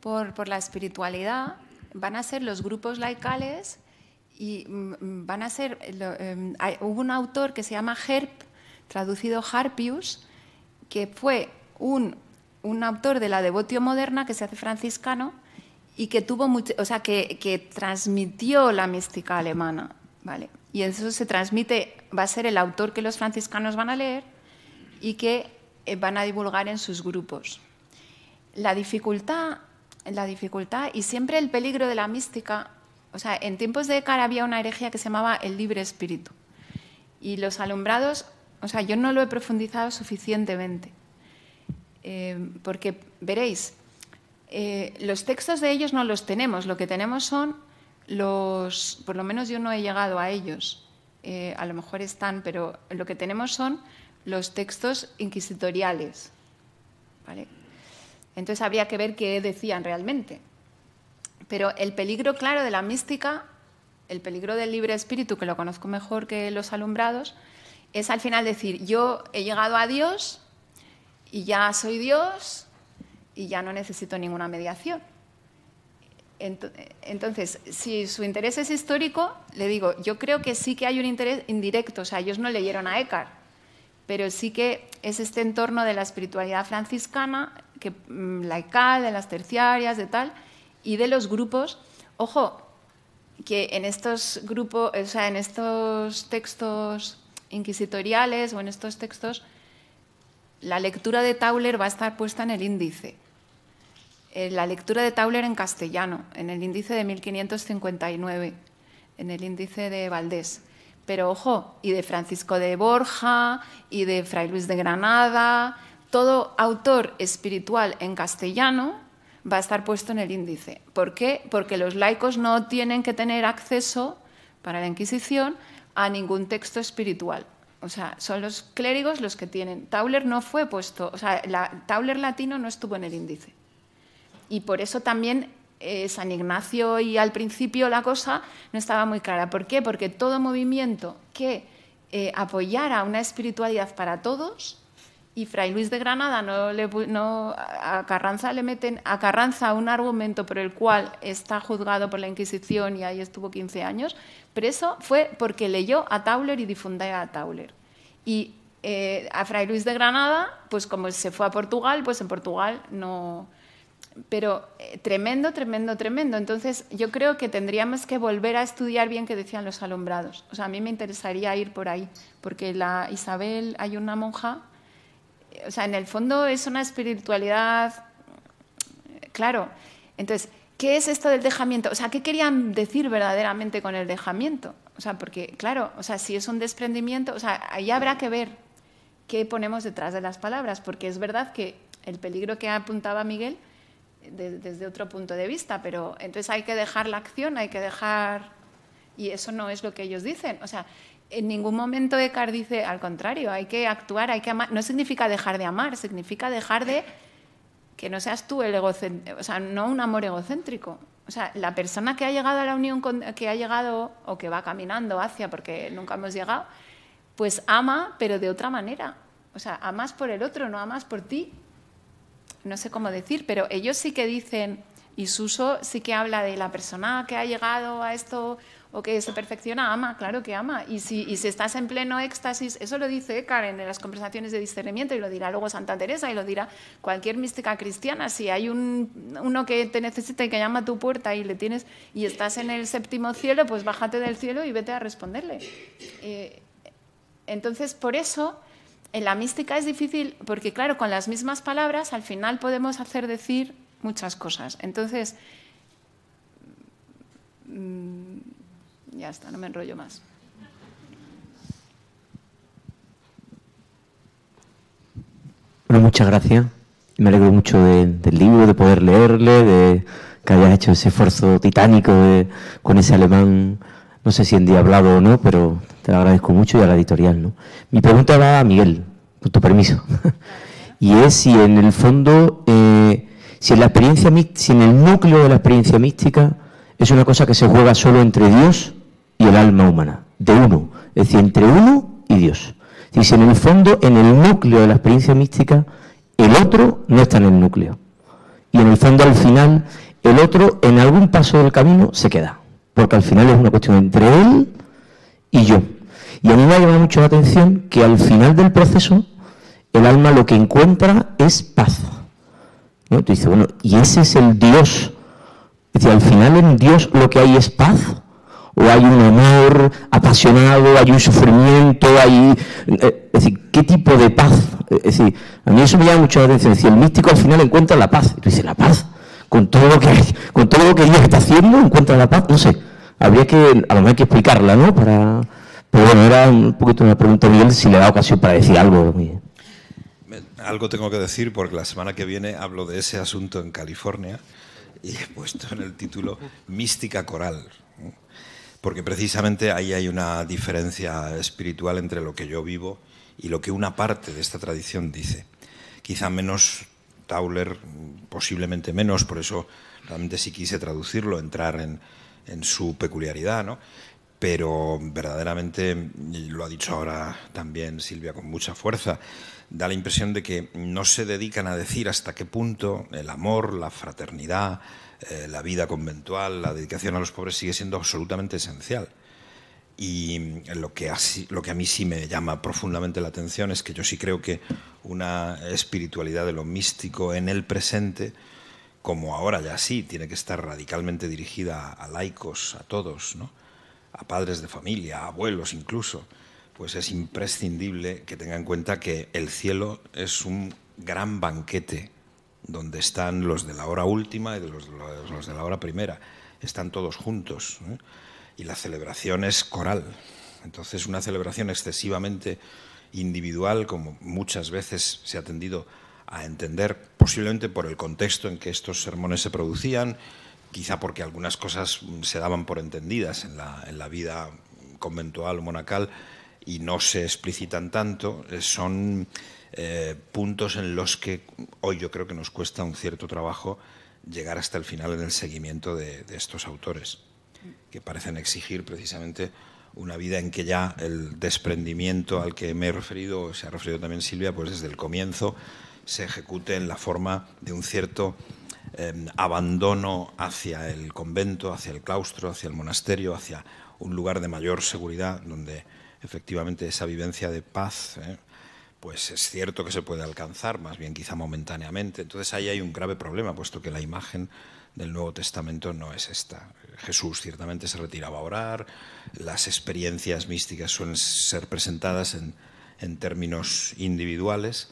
por, la espiritualidad? Van a ser los grupos laicales y mm, mm, van a ser, em, hubo un autor que se llama Herp, traducido Harpius, que fue un un autor de la devotio moderna que se hace franciscano y que tuvo mucho, o sea, que, transmitió la mística alemana, ¿vale? Y eso se transmite, va a ser el autor que los franciscanos van a leer y que eh, van a divulgar en sus grupos. La dificultad, la dificultad y siempre el peligro de la mística, o sea, en tiempos de cara había una herejía que se llamaba el libre espíritu. Y los alumbrados, o sea, yo no lo he profundizado suficientemente, Em, porque veréis, eh, los textos de ellos no los tenemos, lo que tenemos son los, por lo menos yo no he llegado a ellos, eh, a lo mejor están, pero lo que tenemos son los textos inquisitoriales. ¿vale? Entonces habría que ver qué decían realmente. Pero el peligro claro de la mística, el peligro del libre espíritu, que lo conozco mejor que los alumbrados, es al final decir, yo he llegado a Dios, y ya soy Dios y ya no necesito ninguna mediación. Entonces, si su interés es histórico, le digo, yo creo que sí que hay un interés indirecto, o sea, ellos no leyeron a Eckhart, pero sí que es este entorno de la espiritualidad franciscana, que, mm, laical, de las terciarias, de tal, y de los grupos. Ojo, que en estos grupos, o sea, en estos textos inquisitoriales o en estos textos la lectura de Tauler va a estar puesta en el índice. Eh, la lectura de Tauler en castellano, en el índice de 1559, en el índice de Valdés. Pero ojo, y de Francisco de Borja, y de Fray Luis de Granada, todo autor espiritual en castellano va a estar puesto en el índice. ¿Por qué? Porque los laicos no tienen que tener acceso para la Inquisición a ningún texto espiritual. O sea, son los clérigos los que tienen. Tauler no fue puesto, o sea, la, Tauler latino no estuvo en el índice. Y por eso también eh, San Ignacio y al principio la cosa no estaba muy clara. ¿Por qué? Porque todo movimiento que eh, apoyara una espiritualidad para todos y Fray Luis de Granada no, le, no a Carranza le meten a Carranza un argumento por el cual está juzgado por la Inquisición y ahí estuvo 15 años, pero eso fue porque leyó a Tauler y difundía a Tauler. Y eh, a Fray Luis de Granada, pues como se fue a Portugal, pues en Portugal no, pero eh, tremendo, tremendo, tremendo. Entonces, yo creo que tendríamos que volver a estudiar bien qué decían los alumbrados. O sea, a mí me interesaría ir por ahí, porque la Isabel, hay una monja o sea, en el fondo es una espiritualidad, claro. Entonces, ¿qué es esto del dejamiento? O sea, ¿qué querían decir verdaderamente con el dejamiento? O sea, porque, claro, o sea, si es un desprendimiento, o sea, ahí habrá que ver qué ponemos detrás de las palabras, porque es verdad que el peligro que apuntaba Miguel desde otro punto de vista, pero entonces hay que dejar la acción, hay que dejar... Y eso no es lo que ellos dicen. O sea, en ningún momento Eckhart dice, al contrario, hay que actuar, hay que amar. No significa dejar de amar, significa dejar de que no seas tú el egocéntrico, o sea, no un amor egocéntrico. O sea, la persona que ha llegado a la unión, que ha llegado o que va caminando hacia, porque nunca hemos llegado, pues ama, pero de otra manera. O sea, amas por el otro, no amas por ti. No sé cómo decir, pero ellos sí que dicen, y Suso sí que habla de la persona que ha llegado a esto o que se perfecciona, ama, claro que ama. Y si, si estás en pleno éxtasis, eso lo dice Karen en las conversaciones de discernimiento y lo dirá luego Santa Teresa y lo dirá cualquier mística cristiana. Si hay un, uno que te necesita y que llama a tu puerta y le tienes y estás en el séptimo cielo, pues bájate del cielo y vete a responderle. Eh, entonces, por eso... En la mística es difícil porque, claro, con las mismas palabras al final podemos hacer decir muchas cosas. Entonces, mm, ya está, no me enrollo más. Bueno, muchas gracias. Me alegro mucho del libro, de poder leerle, de que hayas hecho ese esfuerzo titánico con ese alemán, no sé si en diablado o no, pero te lo agradezco mucho y a la editorial. ¿no? Mi pregunta va a Miguel, con tu permiso. [LAUGHS] y es si en el fondo, eh, si, en la experiencia, si en el núcleo de la experiencia mística es una cosa que se juega solo entre Dios y el alma humana, de uno, es decir, entre uno y Dios. si en el fondo, en el núcleo de la experiencia mística, el otro no está en el núcleo. Y en el fondo, al final, el otro en algún paso del camino se queda. Porque al final es una cuestión entre él y yo. Y a mí me ha llamado mucho la atención que al final del proceso, el alma lo que encuentra es paz. ¿No? Tú bueno, y ese es el Dios. Es decir, al final en Dios lo que hay es paz o hay un amor apasionado, hay un sufrimiento, hay... Eh, es decir, ¿qué tipo de paz? Es decir, a mí eso me llama mucho la atención. Si el místico al final encuentra la paz, y tú dices, la paz, con todo lo que con todo lo que Dios está haciendo, encuentra la paz, no sé. Habría que, a lo mejor hay que explicarla, ¿no? Para... Pero bueno, era un poquito una pregunta, Miguel, si le da ocasión para decir algo. Algo tengo que decir porque la semana que viene hablo de ese asunto en California y he puesto en el título Mística Coral porque precisamente ahí hay una diferencia espiritual entre lo que yo vivo y lo que una parte de esta tradición dice. Quizá menos Tauler, posiblemente menos, por eso realmente sí quise traducirlo, entrar en, su peculiaridad, ¿no? pero verdaderamente, lo ha dicho ahora también Silvia con mucha fuerza, da la impresión de que no se dedican a decir hasta qué punto el amor, la fraternidad, eh, la vida conventual, la dedicación a los pobres sigue siendo absolutamente esencial. Y mm, lo que, lo que a mí sí me llama profundamente la atención es que yo sí creo que una espiritualidad de lo místico en el presente, como ahora ya sí, tiene que estar radicalmente dirigida a laicos, a todos, a padres de familia, a abuelos incluso, pues es imprescindible que tenga en cuenta que el cielo es un gran banquete donde están los de la hora última y los, los de la hora primera. Están todos juntos. ¿eh? Y la celebración es coral. Entonces, una celebración excesivamente individual, como muchas veces se ha tendido a entender, posiblemente por el contexto en que estos sermones se producían, quizá porque algunas cosas se daban por entendidas en la, en la vida conventual o monacal, y no se explicitan tanto, eh, son eh, puntos en los que hoy yo creo que nos cuesta un cierto trabajo llegar hasta el final en el seguimiento de, estos autores, que parecen exigir precisamente una vida en que ya el desprendimiento al que me he referido, se ha referido también Silvia, pues desde el comienzo se ejecute en la forma de un cierto em, abandono hacia el convento, hacia el claustro, hacia el monasterio, hacia un lugar de mayor seguridad donde efectivamente esa vivencia de paz, ¿eh? pues es cierto que se puede alcanzar, más bien quizá momentáneamente. Entonces ahí hay un grave problema, puesto que la imagen del Nuevo Testamento no es esta. Jesús ciertamente se retiraba a orar, las experiencias místicas suelen ser presentadas en, en términos individuales,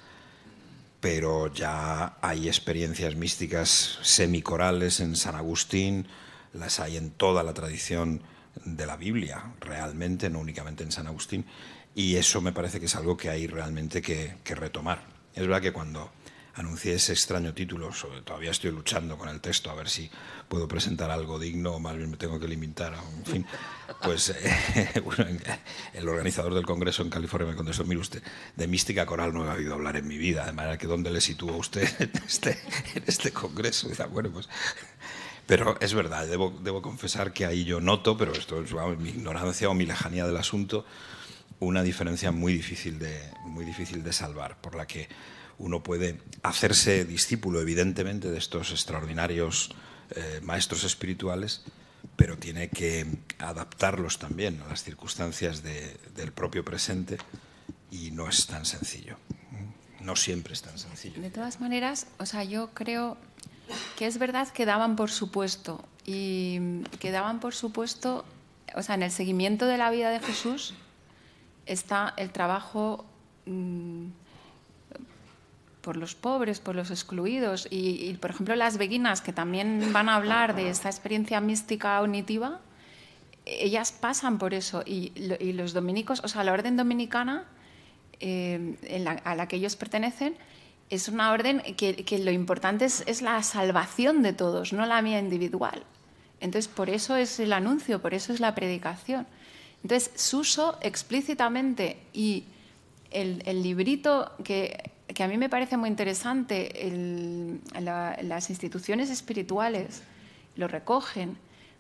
pero ya hay experiencias místicas semicorales en San Agustín, las hay en toda la tradición de la Biblia, realmente, no únicamente en San Agustín, y eso me parece que es algo que hay realmente que, retomar. Es verdad que cuando anuncié ese extraño título, sobre, todavía estoy luchando con el texto a ver si puedo presentar algo digno o más bien me tengo que limitar, a un fin, pues [LAUGHS] eh, el organizador del Congreso en California me contestó, mire usted, de mística coral no he oído hablar en mi vida, de manera que ¿dónde le sitúa usted en este, este Congreso? Ah, bueno, pues pero es verdad, debo, debo confesar que ahí yo noto, pero esto es mi ignorancia o mi lejanía del asunto, una diferencia muy difícil de, muy difícil de salvar, por la que uno puede hacerse discípulo, evidentemente, de estos extraordinarios eh, maestros espirituales, pero tiene que adaptarlos también a las circunstancias del propio presente y no es tan sencillo. No siempre es tan sencillo. De todas maneras, o sea, yo creo que es verdad que daban por supuesto y que daban por supuesto, o sea, en el seguimiento de la vida de Jesús está el trabajo mm, por los pobres, por los excluidos y, por ejemplo, las beguinas que también van a hablar de esta experiencia mística unitiva, ellas pasan por eso y, los dominicos, o sea, la orden dominicana eh, a la que ellos pertenecen, es una orden que, lo importante es, la salvación de todos, no la mía individual. Entonces, por eso es el anuncio, por eso es la predicación. Entonces, uso explícitamente y el, librito que, a mí me parece muy interesante, las instituciones espirituales lo recogen,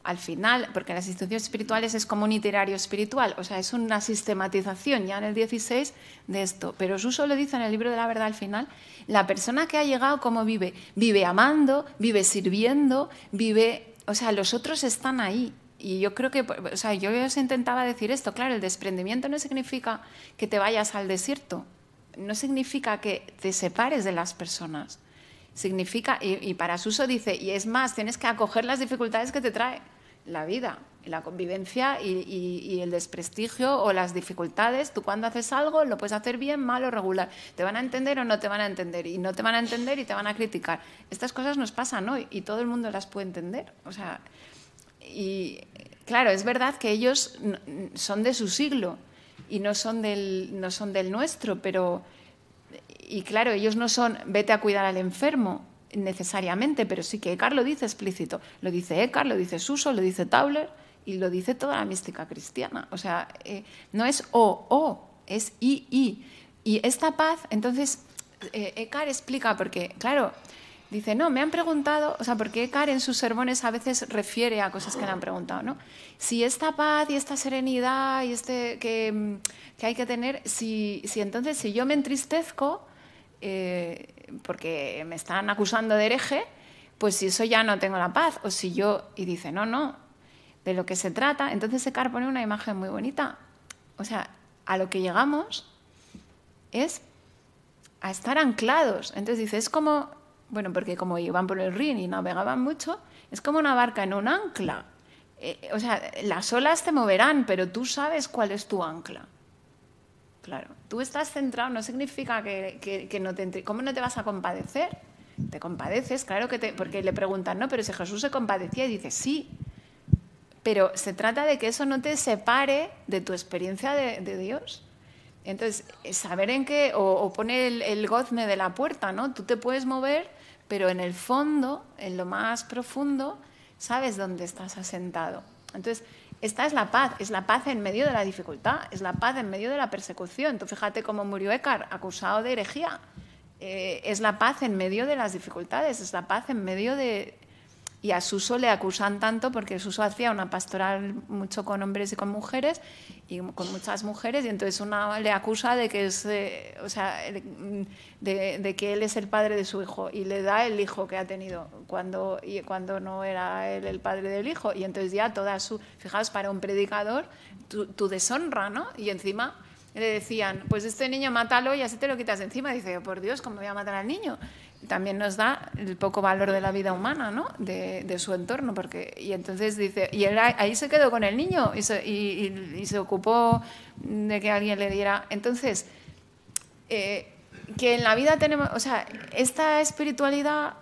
al final, porque las instituciones espirituales es como un itinerario espiritual, o sea, es una sistematización ya en el 16 de esto. Pero Suso lo dice en el libro de la verdad al final, la persona que ha llegado, ¿cómo vive? Vive amando, vive sirviendo, vive, o sea, los otros están ahí. Y yo creo que, o sea, yo os intentaba decir esto, claro, el desprendimiento no significa que te vayas al desierto, no significa que te separes de las personas. Significa, y, y para Suso dice, y es más, tienes que acoger las dificultades que te trae la vida la convivencia y, el desprestigio o las dificultades. Tú cuando haces algo lo puedes hacer bien, mal o regular. Te van a entender o no te van a entender. Y no te van a entender y te van a criticar. Estas cosas nos pasan hoy y todo el mundo las puede entender. O sea, y claro, es verdad que ellos son de su siglo y no son del, no son del nuestro, pero... Y claro, ellos no son vete a cuidar al enfermo, necesariamente, pero sí que Écar lo dice explícito. Lo dice Écar, lo dice Suso, lo dice Tauler y lo dice toda la mística cristiana. O sea, eh, no es o, o, es i, i. Y esta paz, entonces, eh, explica, porque, claro, dice, no, me han preguntado, o sea, porque Écar en sus sermones a veces refiere a cosas que le han preguntado, ¿no? Si esta paz y esta serenidad y este que, que hay que tener, si, si entonces, si yo me entristezco, eh, porque me están acusando de hereje, pues si eso ya no tengo la paz. O si yo, y dice, no, no, de lo que se trata. Entonces Secar pone una imagen muy bonita. O sea, a lo que llegamos es a estar anclados. Entonces dice, es como, bueno, porque como iban por el río y navegaban mucho, es como una barca en un ancla. Eh, o sea, las olas te moverán, pero tú sabes cuál es tu ancla. Claro, tú estás centrado, no significa que, no te ¿Cómo no te vas a compadecer? Te compadeces, claro que te... Porque le preguntan, no, pero si Jesús se compadecía y dice, sí, pero se trata de que eso no te separe de tu experiencia de, Dios. Entonces, saber en qué, o, poner pone el, el, gozne de la puerta, ¿no? Tú te puedes mover, pero en el fondo, en lo más profundo, sabes dónde estás asentado. Entonces, esta es la paz, es la paz en medio de la dificultad, es la paz en medio de la persecución. Tú fíjate cómo murió Écar, acusado de herejía. Eh, es la paz en medio de las dificultades, es la paz en medio de, y a Suso le acusan tanto porque Suso hacía una pastoral mucho con hombres y con mujeres, y con muchas mujeres, y entonces una le acusa de que es, eh, o sea, de, que él es el padre de su hijo, y le da el hijo que ha tenido cuando, cuando no era él el padre del hijo. Y entonces ya toda su, fijaos, para un predicador, tu, deshonra, ¿no? Y encima le decían, pues este niño mátalo y así te lo quitas encima. Dice, oh, por Dios, ¿cómo voy a matar al niño? también nos da el poco valor de la vida humana, ¿no? De, su entorno, porque y entonces dice y él ahí se quedó con el niño y se, ocupó de que alguien le diera. Entonces eh, que en la vida tenemos, o sea, esta espiritualidad,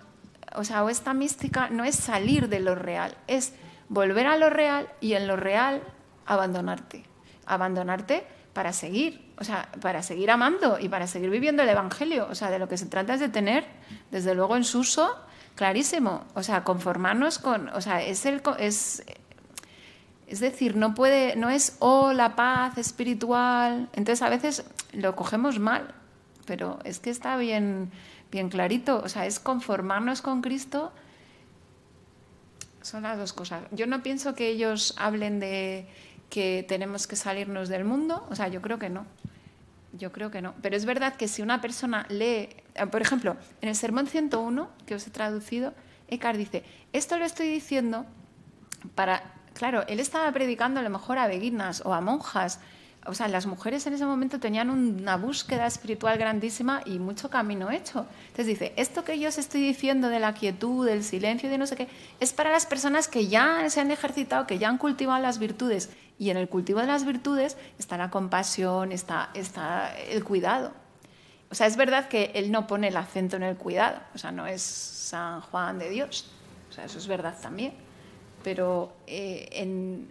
o sea, o esta mística no es salir de lo real, es volver a lo real y en lo real abandonarte, abandonarte para seguir o sea, para seguir amando y para seguir viviendo el Evangelio. O sea, de lo que se trata es de tener, desde luego, en su uso clarísimo. O sea, conformarnos con, o sea, es el, es, es decir, no puede, no es, o oh, la paz espiritual. Entonces a veces lo cogemos mal, pero es que está bien, bien clarito. O sea, es conformarnos con Cristo. Son las dos cosas. Yo no pienso que ellos hablen de que tenemos que salirnos del mundo? O sea, yo creo que no. Yo creo que no. Pero es verdad que si una persona lee, eh, por ejemplo, en el Sermón 101 que os he traducido, Eckhart dice, esto lo estoy diciendo para, claro, él estaba predicando a lo mejor a beguinas o a monjas. O sea, las mujeres en ese momento tenían una búsqueda espiritual grandísima y mucho camino hecho. Entonces dice, esto que yo os estoy diciendo de la quietud, del silencio, de no sé qué, es para las personas que ya se han ejercitado, que ya han cultivado las virtudes y en el cultivo de las virtudes está la compasión, está, el cuidado. O sea, es verdad que él no pone el acento en el cuidado, o sea, no es San Juan de Dios, o sea, eso es verdad también. Pero eh, en,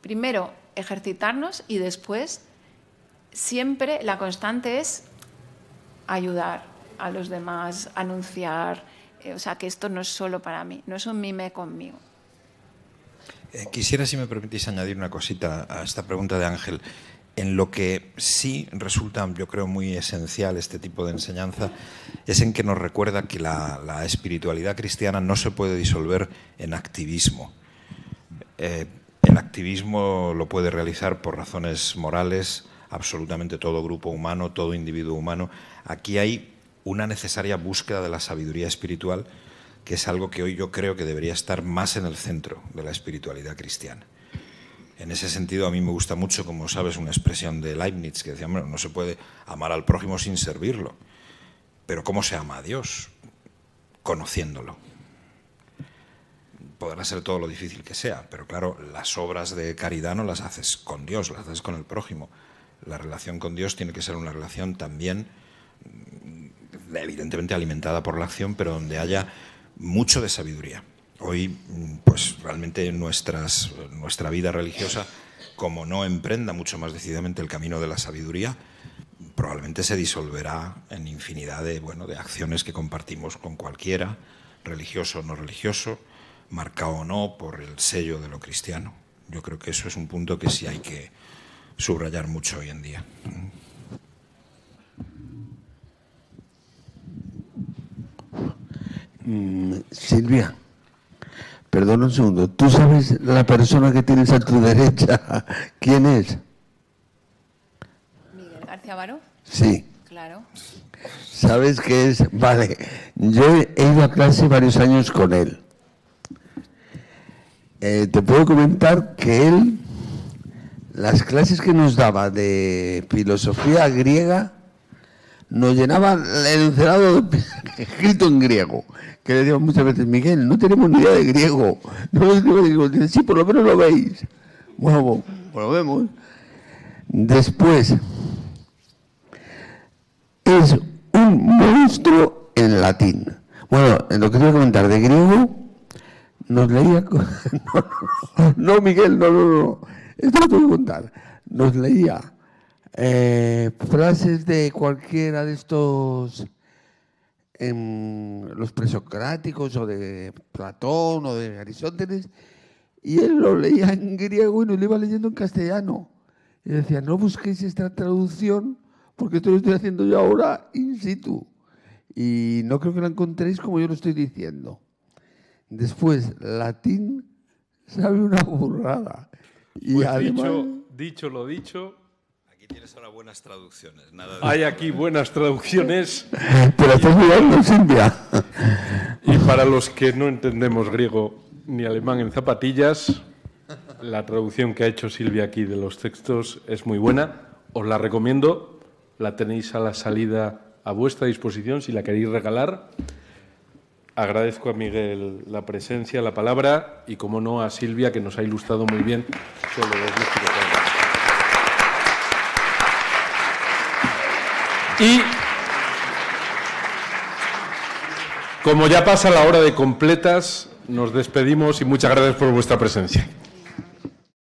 primero ejercitarnos y después siempre la constante es ayudar a los demás, anunciar, eh, o sea, que esto no es solo para mí, no es un mime conmigo. Eh, quisiera, si me permitís, añadir una cosita a esta pregunta de Ángel. En lo que sí resulta, yo creo, muy esencial este tipo de enseñanza es en que nos recuerda que la, espiritualidad cristiana no se puede disolver en activismo. Eh, el activismo lo puede realizar por razones morales absolutamente todo grupo humano, todo individuo humano. Aquí hay una necesaria búsqueda de la sabiduría espiritual que es algo que hoy yo creo que debería estar más en el centro de la espiritualidad cristiana. En ese sentido, a mí me gusta mucho, como sabes, una expresión de Leibniz que decía, bueno, no se puede amar al prójimo sin servirlo. Pero ¿cómo se ama a Dios? Conociéndolo. Podrá ser todo lo difícil que sea, pero claro, las obras de caridad no las haces con Dios, las haces con el prójimo. La relación con Dios tiene que ser una relación también mm, evidentemente alimentada por la acción, pero donde haya mucho de sabiduría. Hoy, mm, pues realmente nuestras, nuestra vida religiosa, como no emprenda mucho más decididamente el camino de la sabiduría, probablemente se disolverá en infinidad de, bueno, de acciones que compartimos con cualquiera, religioso o no religioso, marcado o no por el sello de lo cristiano. Yo creo que eso es un punto que sí hay que subrayar mucho hoy en día. Mm, Silvia, perdona un segundo. ¿Tú sabes la persona que tienes a tu derecha? [LAUGHS] ¿Quién es? Miguel García Baro. Sí. Claro. ¿Sabes qué es? Vale. Yo he ido a clase varios años con él. Eh, te puedo comentar que él, las clases que nos daba de filosofía griega, nos llenaba el encerado [LAUGHS] escrito en griego. Que le decíamos muchas veces, Miguel, no tenemos ni idea de griego. [LAUGHS] No digo, sí, por lo menos lo veis. Bueno, lo vemos. Después, es un monstruo en latín. Bueno, en lo que a comentar de griego, nos leía... [LAUGHS] No, Miguel, no, no, no. Esto lo tengo que contar. Nos leía eh, frases de cualquiera de estos, em, los presocráticos o de Platón o de Aristóteles, y él lo leía en griego y lo iba leyendo en castellano. Y decía, no busquéis esta traducción porque esto lo estoy haciendo yo ahora in situ. Y no creo que la encontréis como yo lo estoy diciendo. Después, latín sabe una burrada. Y pues dicho lo dicho, tienes ahora buenas traducciones. Nada Hay aquí buenas traducciones. [LAUGHS] Pero estás mirando, Silvia. Y para los que no entendemos griego ni alemán en zapatillas, la traducción que ha hecho Silvia aquí de los textos es muy buena. Os la recomiendo. La tenéis a la salida a vuestra disposición si la queréis regalar. Agradezco a Miguel la presencia, la palabra y, como no, a Silvia que nos ha ilustrado muy bien sobre los Como ya pasa la hora de completas, nos despedimos y muchas gracias por vuestra presencia.